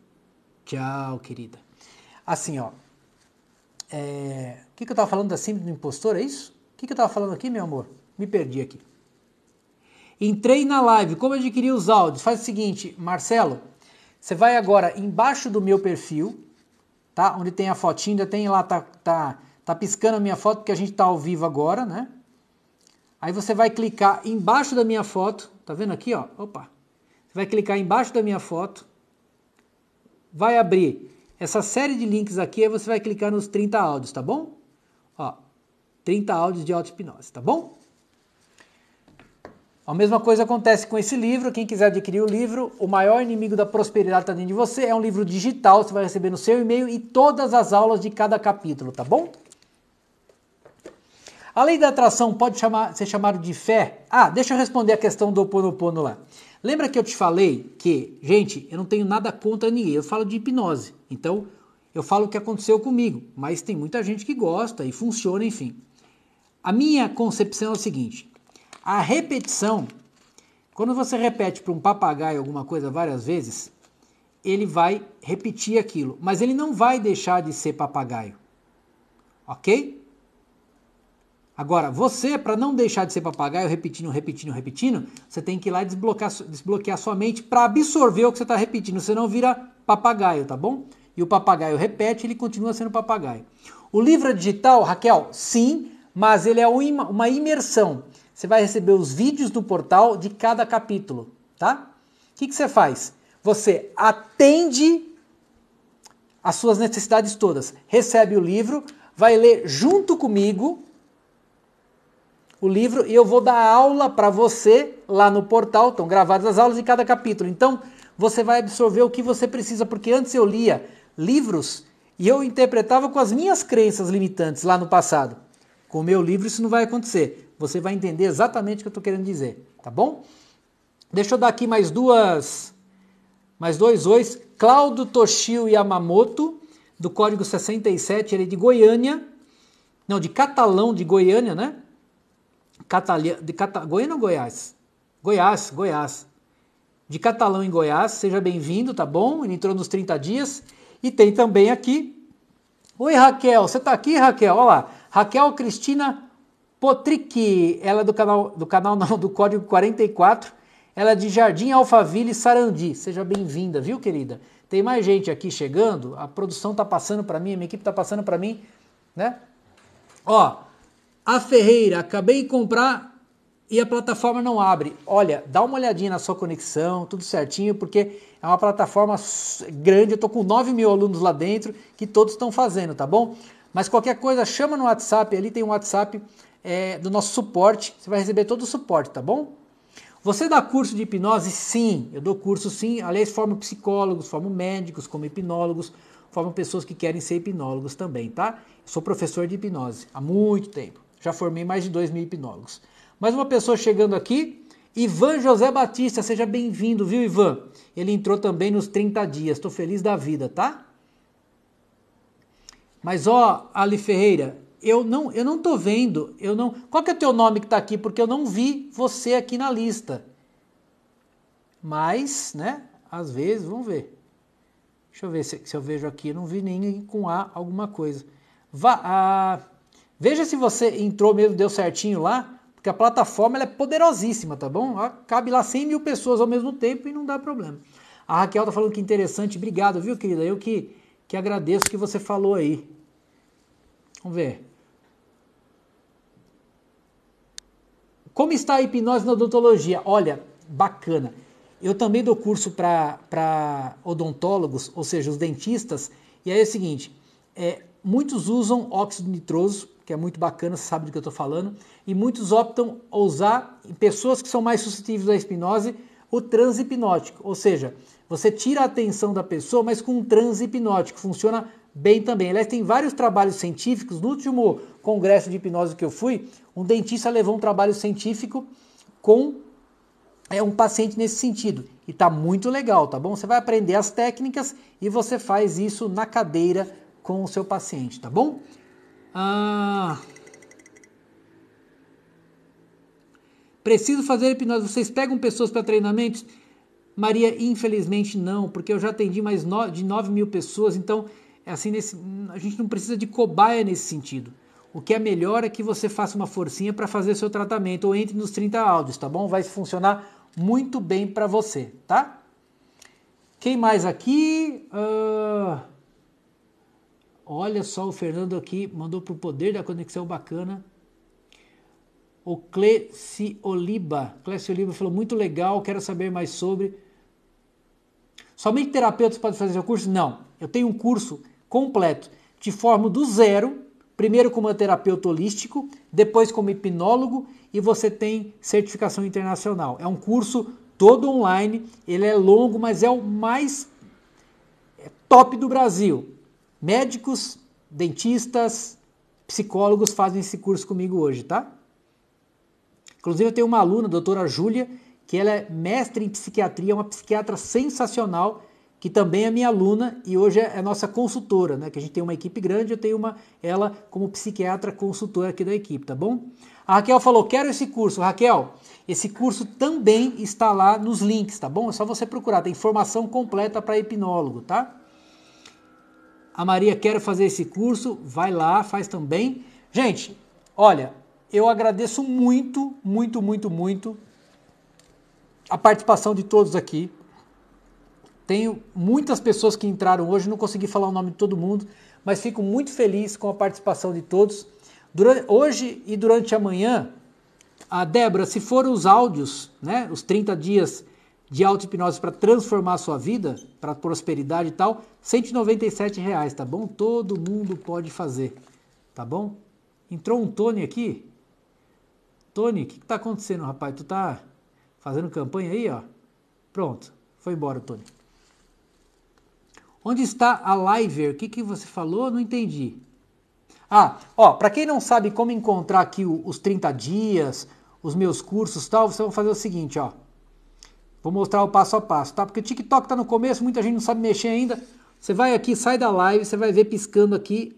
Tchau, querida. Assim, ó. É... O que, que eu tava falando da síndrome do impostor, é isso? O que, que eu tava falando aqui, meu amor? Me perdi aqui. Entrei na live. Como adquirir os áudios? Faz o seguinte, Marcelo. Você vai agora embaixo do meu perfil, tá? Onde tem a fotinha, ainda tem lá, tá, tá, tá piscando a minha foto, porque a gente tá ao vivo agora, né? Aí você vai clicar embaixo da minha foto, Tá vendo aqui, ó? Opa. Você vai clicar embaixo da minha foto. Vai abrir essa série de links aqui, aí você vai clicar nos 30 áudios, tá bom? Ó, 30 áudios de auto-hipnose, tá bom? A mesma coisa acontece com esse livro. Quem quiser adquirir o livro, O Maior Inimigo da Prosperidade está dentro de você. É um livro digital, você vai receber no seu e-mail e todas as aulas de cada capítulo, tá bom? A lei da atração pode chamar, ser chamada de fé? Ah, deixa eu responder a questão do Ponopono lá. Lembra que eu te falei que, gente, eu não tenho nada contra ninguém, eu falo de hipnose. Então, eu falo o que aconteceu comigo, mas tem muita gente que gosta e funciona, enfim. A minha concepção é o seguinte: a repetição, quando você repete para um papagaio alguma coisa várias vezes, ele vai repetir aquilo, mas ele não vai deixar de ser papagaio. OK? Agora, você, para não deixar de ser papagaio, repetindo, repetindo, repetindo, você tem que ir lá e desbloquear, desbloquear sua mente para absorver o que você está repetindo. Você não vira papagaio, tá bom? E o papagaio repete, ele continua sendo papagaio. O livro é digital, Raquel, sim, mas ele é uma imersão. Você vai receber os vídeos do portal de cada capítulo, tá? O que, que você faz? Você atende as suas necessidades todas, recebe o livro, vai ler junto comigo o livro e eu vou dar aula para você lá no portal. Estão gravadas as aulas em cada capítulo. Então, você vai absorver o que você precisa, porque antes eu lia livros e eu interpretava com as minhas crenças limitantes lá no passado. Com o meu livro isso não vai acontecer. Você vai entender exatamente o que eu estou querendo dizer, tá bom? Deixa eu dar aqui mais duas, mais dois ois. Claudio Toshio Yamamoto, do código 67, ele é de Goiânia, não, de Catalão de Goiânia, né? Catalia, de Cata, Goiânia ou Goiás? Goiás, Goiás. De Catalão em Goiás, seja bem-vindo, tá bom? Ele entrou nos 30 dias. E tem também aqui. Oi, Raquel, você tá aqui, Raquel? Olha lá. Raquel Cristina Potrick, ela é do canal, do canal não, do código 44. Ela é de Jardim Alfaville Sarandi. Seja bem-vinda, viu, querida? Tem mais gente aqui chegando. A produção tá passando para mim, a minha equipe tá passando para mim, né? Ó, a ferreira, acabei de comprar e a plataforma não abre. Olha, dá uma olhadinha na sua conexão, tudo certinho, porque é uma plataforma grande. Eu estou com 9 mil alunos lá dentro que todos estão fazendo, tá bom? Mas qualquer coisa, chama no WhatsApp, ali tem um WhatsApp é, do nosso suporte, você vai receber todo o suporte, tá bom? Você dá curso de hipnose? Sim, eu dou curso sim. Aliás, formo psicólogos, formo médicos como hipnólogos, formo pessoas que querem ser hipnólogos também, tá? Sou professor de hipnose há muito tempo. Já formei mais de 2 mil hipnólogos. Mais uma pessoa chegando aqui, Ivan José Batista, seja bem-vindo, viu, Ivan? Ele entrou também nos 30 dias, estou feliz da vida, tá? Mas ó, Ali Ferreira, eu não, eu não tô vendo, eu não. Qual que é o teu nome que está aqui? Porque eu não vi você aqui na lista. Mas, né? Às vezes, vamos ver. Deixa eu ver se, se eu vejo aqui. Eu não vi ninguém com A alguma coisa. Va, ah, Veja se você entrou mesmo, deu certinho lá, porque a plataforma é poderosíssima, tá bom? Ah, cabe lá 100 mil pessoas ao mesmo tempo e não dá problema. A Raquel tá falando que interessante, obrigado, viu, querida? Eu que, que agradeço o que você falou aí. Vamos ver. Como está a hipnose na odontologia? Olha, bacana. Eu também dou curso para odontólogos, ou seja, os dentistas, e aí é o seguinte: é, muitos usam óxido nitroso que é muito bacana, você sabe do que eu estou falando, e muitos optam usar em pessoas que são mais suscetíveis à hipnose o transe hipnótico, ou seja, você tira a atenção da pessoa, mas com um transe hipnótico, funciona bem também. Aliás, tem vários trabalhos científicos, no último congresso de hipnose que eu fui, um dentista levou um trabalho científico com é um paciente nesse sentido. E tá muito legal, tá bom? Você vai aprender as técnicas e você faz isso na cadeira com o seu paciente, tá bom? Ah. Preciso fazer hipnose. Vocês pegam pessoas para treinamentos? Maria, infelizmente não, porque eu já atendi mais no, de 9 mil pessoas, então é assim nesse, a gente não precisa de cobaia nesse sentido. O que é melhor é que você faça uma forcinha para fazer seu tratamento ou entre nos 30 áudios, tá bom? Vai funcionar muito bem para você, tá? Quem mais aqui? Uh... Olha só o Fernando aqui, mandou para o poder da conexão bacana. O Cleci Oliba. Cleci Oliba falou, muito legal, quero saber mais sobre. Somente terapeutas podem fazer o curso? Não. Eu tenho um curso completo. Te formo do zero, primeiro como terapeuta holístico, depois como hipnólogo e você tem certificação internacional. É um curso todo online, ele é longo, mas é o mais é top do Brasil. Médicos, dentistas, psicólogos fazem esse curso comigo hoje, tá? Inclusive eu tenho uma aluna, a doutora Júlia, que ela é mestre em psiquiatria, é uma psiquiatra sensacional, que também é minha aluna e hoje é, é nossa consultora, né? Que a gente tem uma equipe grande, eu tenho uma ela como psiquiatra consultora aqui da equipe, tá bom? A Raquel falou: "Quero esse curso". Raquel, esse curso também está lá nos links, tá bom? É só você procurar, tem informação completa para hipnólogo, tá? A Maria quer fazer esse curso, vai lá, faz também. Gente, olha, eu agradeço muito, muito, muito, muito a participação de todos aqui. Tenho muitas pessoas que entraram hoje, não consegui falar o nome de todo mundo, mas fico muito feliz com a participação de todos. Durante, hoje e durante amanhã, a Débora, se for os áudios, né, os 30 dias de auto-hipnose para transformar a sua vida, para prosperidade e tal, 197 reais, tá bom? Todo mundo pode fazer, tá bom? Entrou um Tony aqui. Tony, o que, que tá acontecendo, rapaz? Tu tá fazendo campanha aí, ó? Pronto, foi embora, Tony. Onde está a live? O que, que você falou? Não entendi. Ah, ó, para quem não sabe como encontrar aqui os 30 dias, os meus cursos e tal, vocês vão fazer o seguinte, ó. Vou mostrar o passo a passo, tá? Porque o TikTok tá no começo, muita gente não sabe mexer ainda. Você vai aqui, sai da live, você vai ver piscando aqui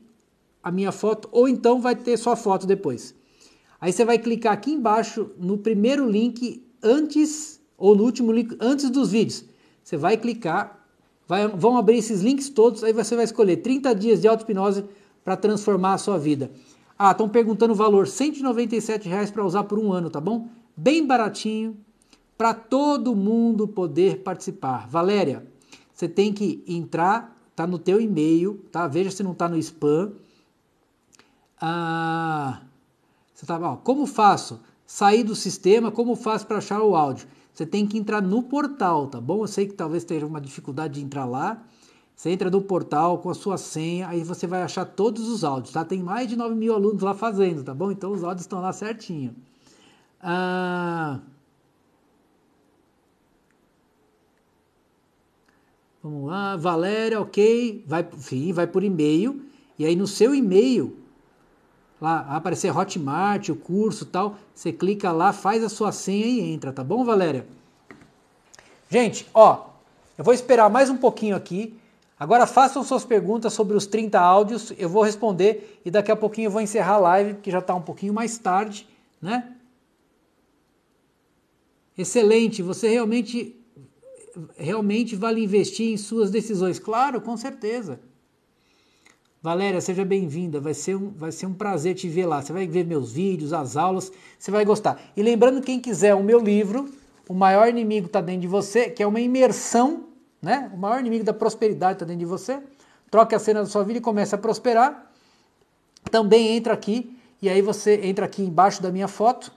a minha foto, ou então vai ter sua foto depois. Aí você vai clicar aqui embaixo no primeiro link antes, ou no último link antes dos vídeos. Você vai clicar, vai, vão abrir esses links todos, aí você vai escolher 30 dias de auto-hipnose para transformar a sua vida. Ah, estão perguntando o valor, R$ para usar por um ano, tá bom? Bem baratinho, para todo mundo poder participar. Valéria, você tem que entrar, tá no teu e-mail, tá? Veja se não tá no spam. Ah, você tá, ó, como faço? Sair do sistema, como faço para achar o áudio? Você tem que entrar no portal, tá bom? Eu sei que talvez tenha uma dificuldade de entrar lá. Você entra no portal com a sua senha, aí você vai achar todos os áudios, tá? Tem mais de 9 mil alunos lá fazendo, tá bom? Então os áudios estão lá certinho. Ah, Vamos lá, Valéria, ok, vai, enfim, vai por e-mail. E aí no seu e-mail, lá aparecer Hotmart, o curso tal, você clica lá, faz a sua senha e entra, tá bom, Valéria? Gente, ó, eu vou esperar mais um pouquinho aqui. Agora façam suas perguntas sobre os 30 áudios, eu vou responder e daqui a pouquinho eu vou encerrar a live, porque já está um pouquinho mais tarde, né? Excelente, você realmente realmente vale investir em suas decisões. Claro, com certeza. Valéria, seja bem-vinda. Vai, ser um, vai ser um prazer te ver lá. Você vai ver meus vídeos, as aulas, você vai gostar. E lembrando, quem quiser o meu livro, O Maior Inimigo Está Dentro de Você, que é uma imersão, né? O maior inimigo da prosperidade está dentro de você. Troque a cena da sua vida e comece a prosperar. Também entra aqui, e aí você entra aqui embaixo da minha foto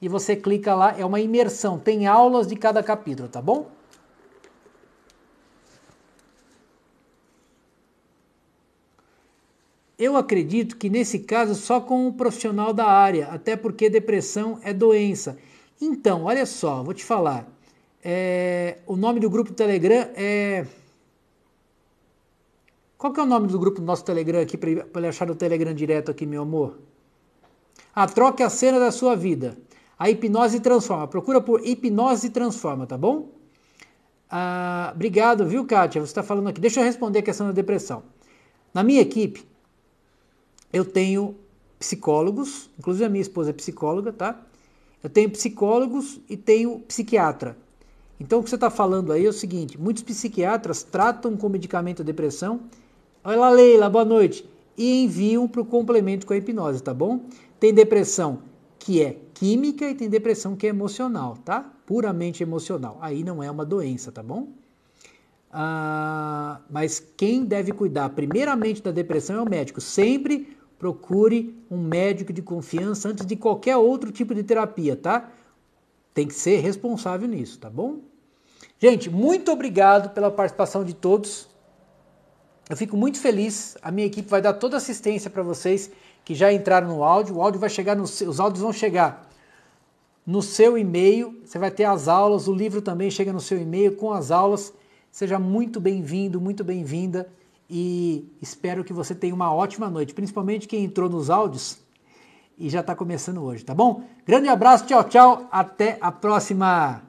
e você clica lá. É uma imersão. Tem aulas de cada capítulo, tá bom? Eu acredito que nesse caso só com o profissional da área, até porque depressão é doença. Então, olha só, vou te falar. É, o nome do grupo do Telegram é. Qual que é o nome do grupo do nosso Telegram aqui para ele achar o Telegram direto aqui, meu amor? Ah, troca a cena da sua vida. A hipnose transforma. Procura por hipnose transforma, tá bom? Ah, obrigado, viu, Kátia? Você está falando aqui. Deixa eu responder a questão da depressão. Na minha equipe, eu tenho psicólogos, inclusive a minha esposa é psicóloga, tá? Eu tenho psicólogos e tenho psiquiatra. Então o que você está falando aí é o seguinte: muitos psiquiatras tratam com medicamento a depressão. Olha lá, Leila, boa noite. E enviam para o complemento com a hipnose, tá bom? Tem depressão que é química e tem depressão que é emocional, tá? Puramente emocional. Aí não é uma doença, tá bom? Ah, mas quem deve cuidar primeiramente da depressão é o médico. Sempre procure um médico de confiança antes de qualquer outro tipo de terapia, tá? Tem que ser responsável nisso, tá bom? Gente, muito obrigado pela participação de todos. Eu fico muito feliz. A minha equipe vai dar toda assistência para vocês que já entraram no áudio. O áudio vai chegar nos os áudios vão chegar no seu e-mail. Você vai ter as aulas, o livro também chega no seu e-mail com as aulas. Seja muito bem-vindo, muito bem-vinda e espero que você tenha uma ótima noite, principalmente quem entrou nos áudios e já está começando hoje, tá bom? Grande abraço, tchau, tchau, até a próxima!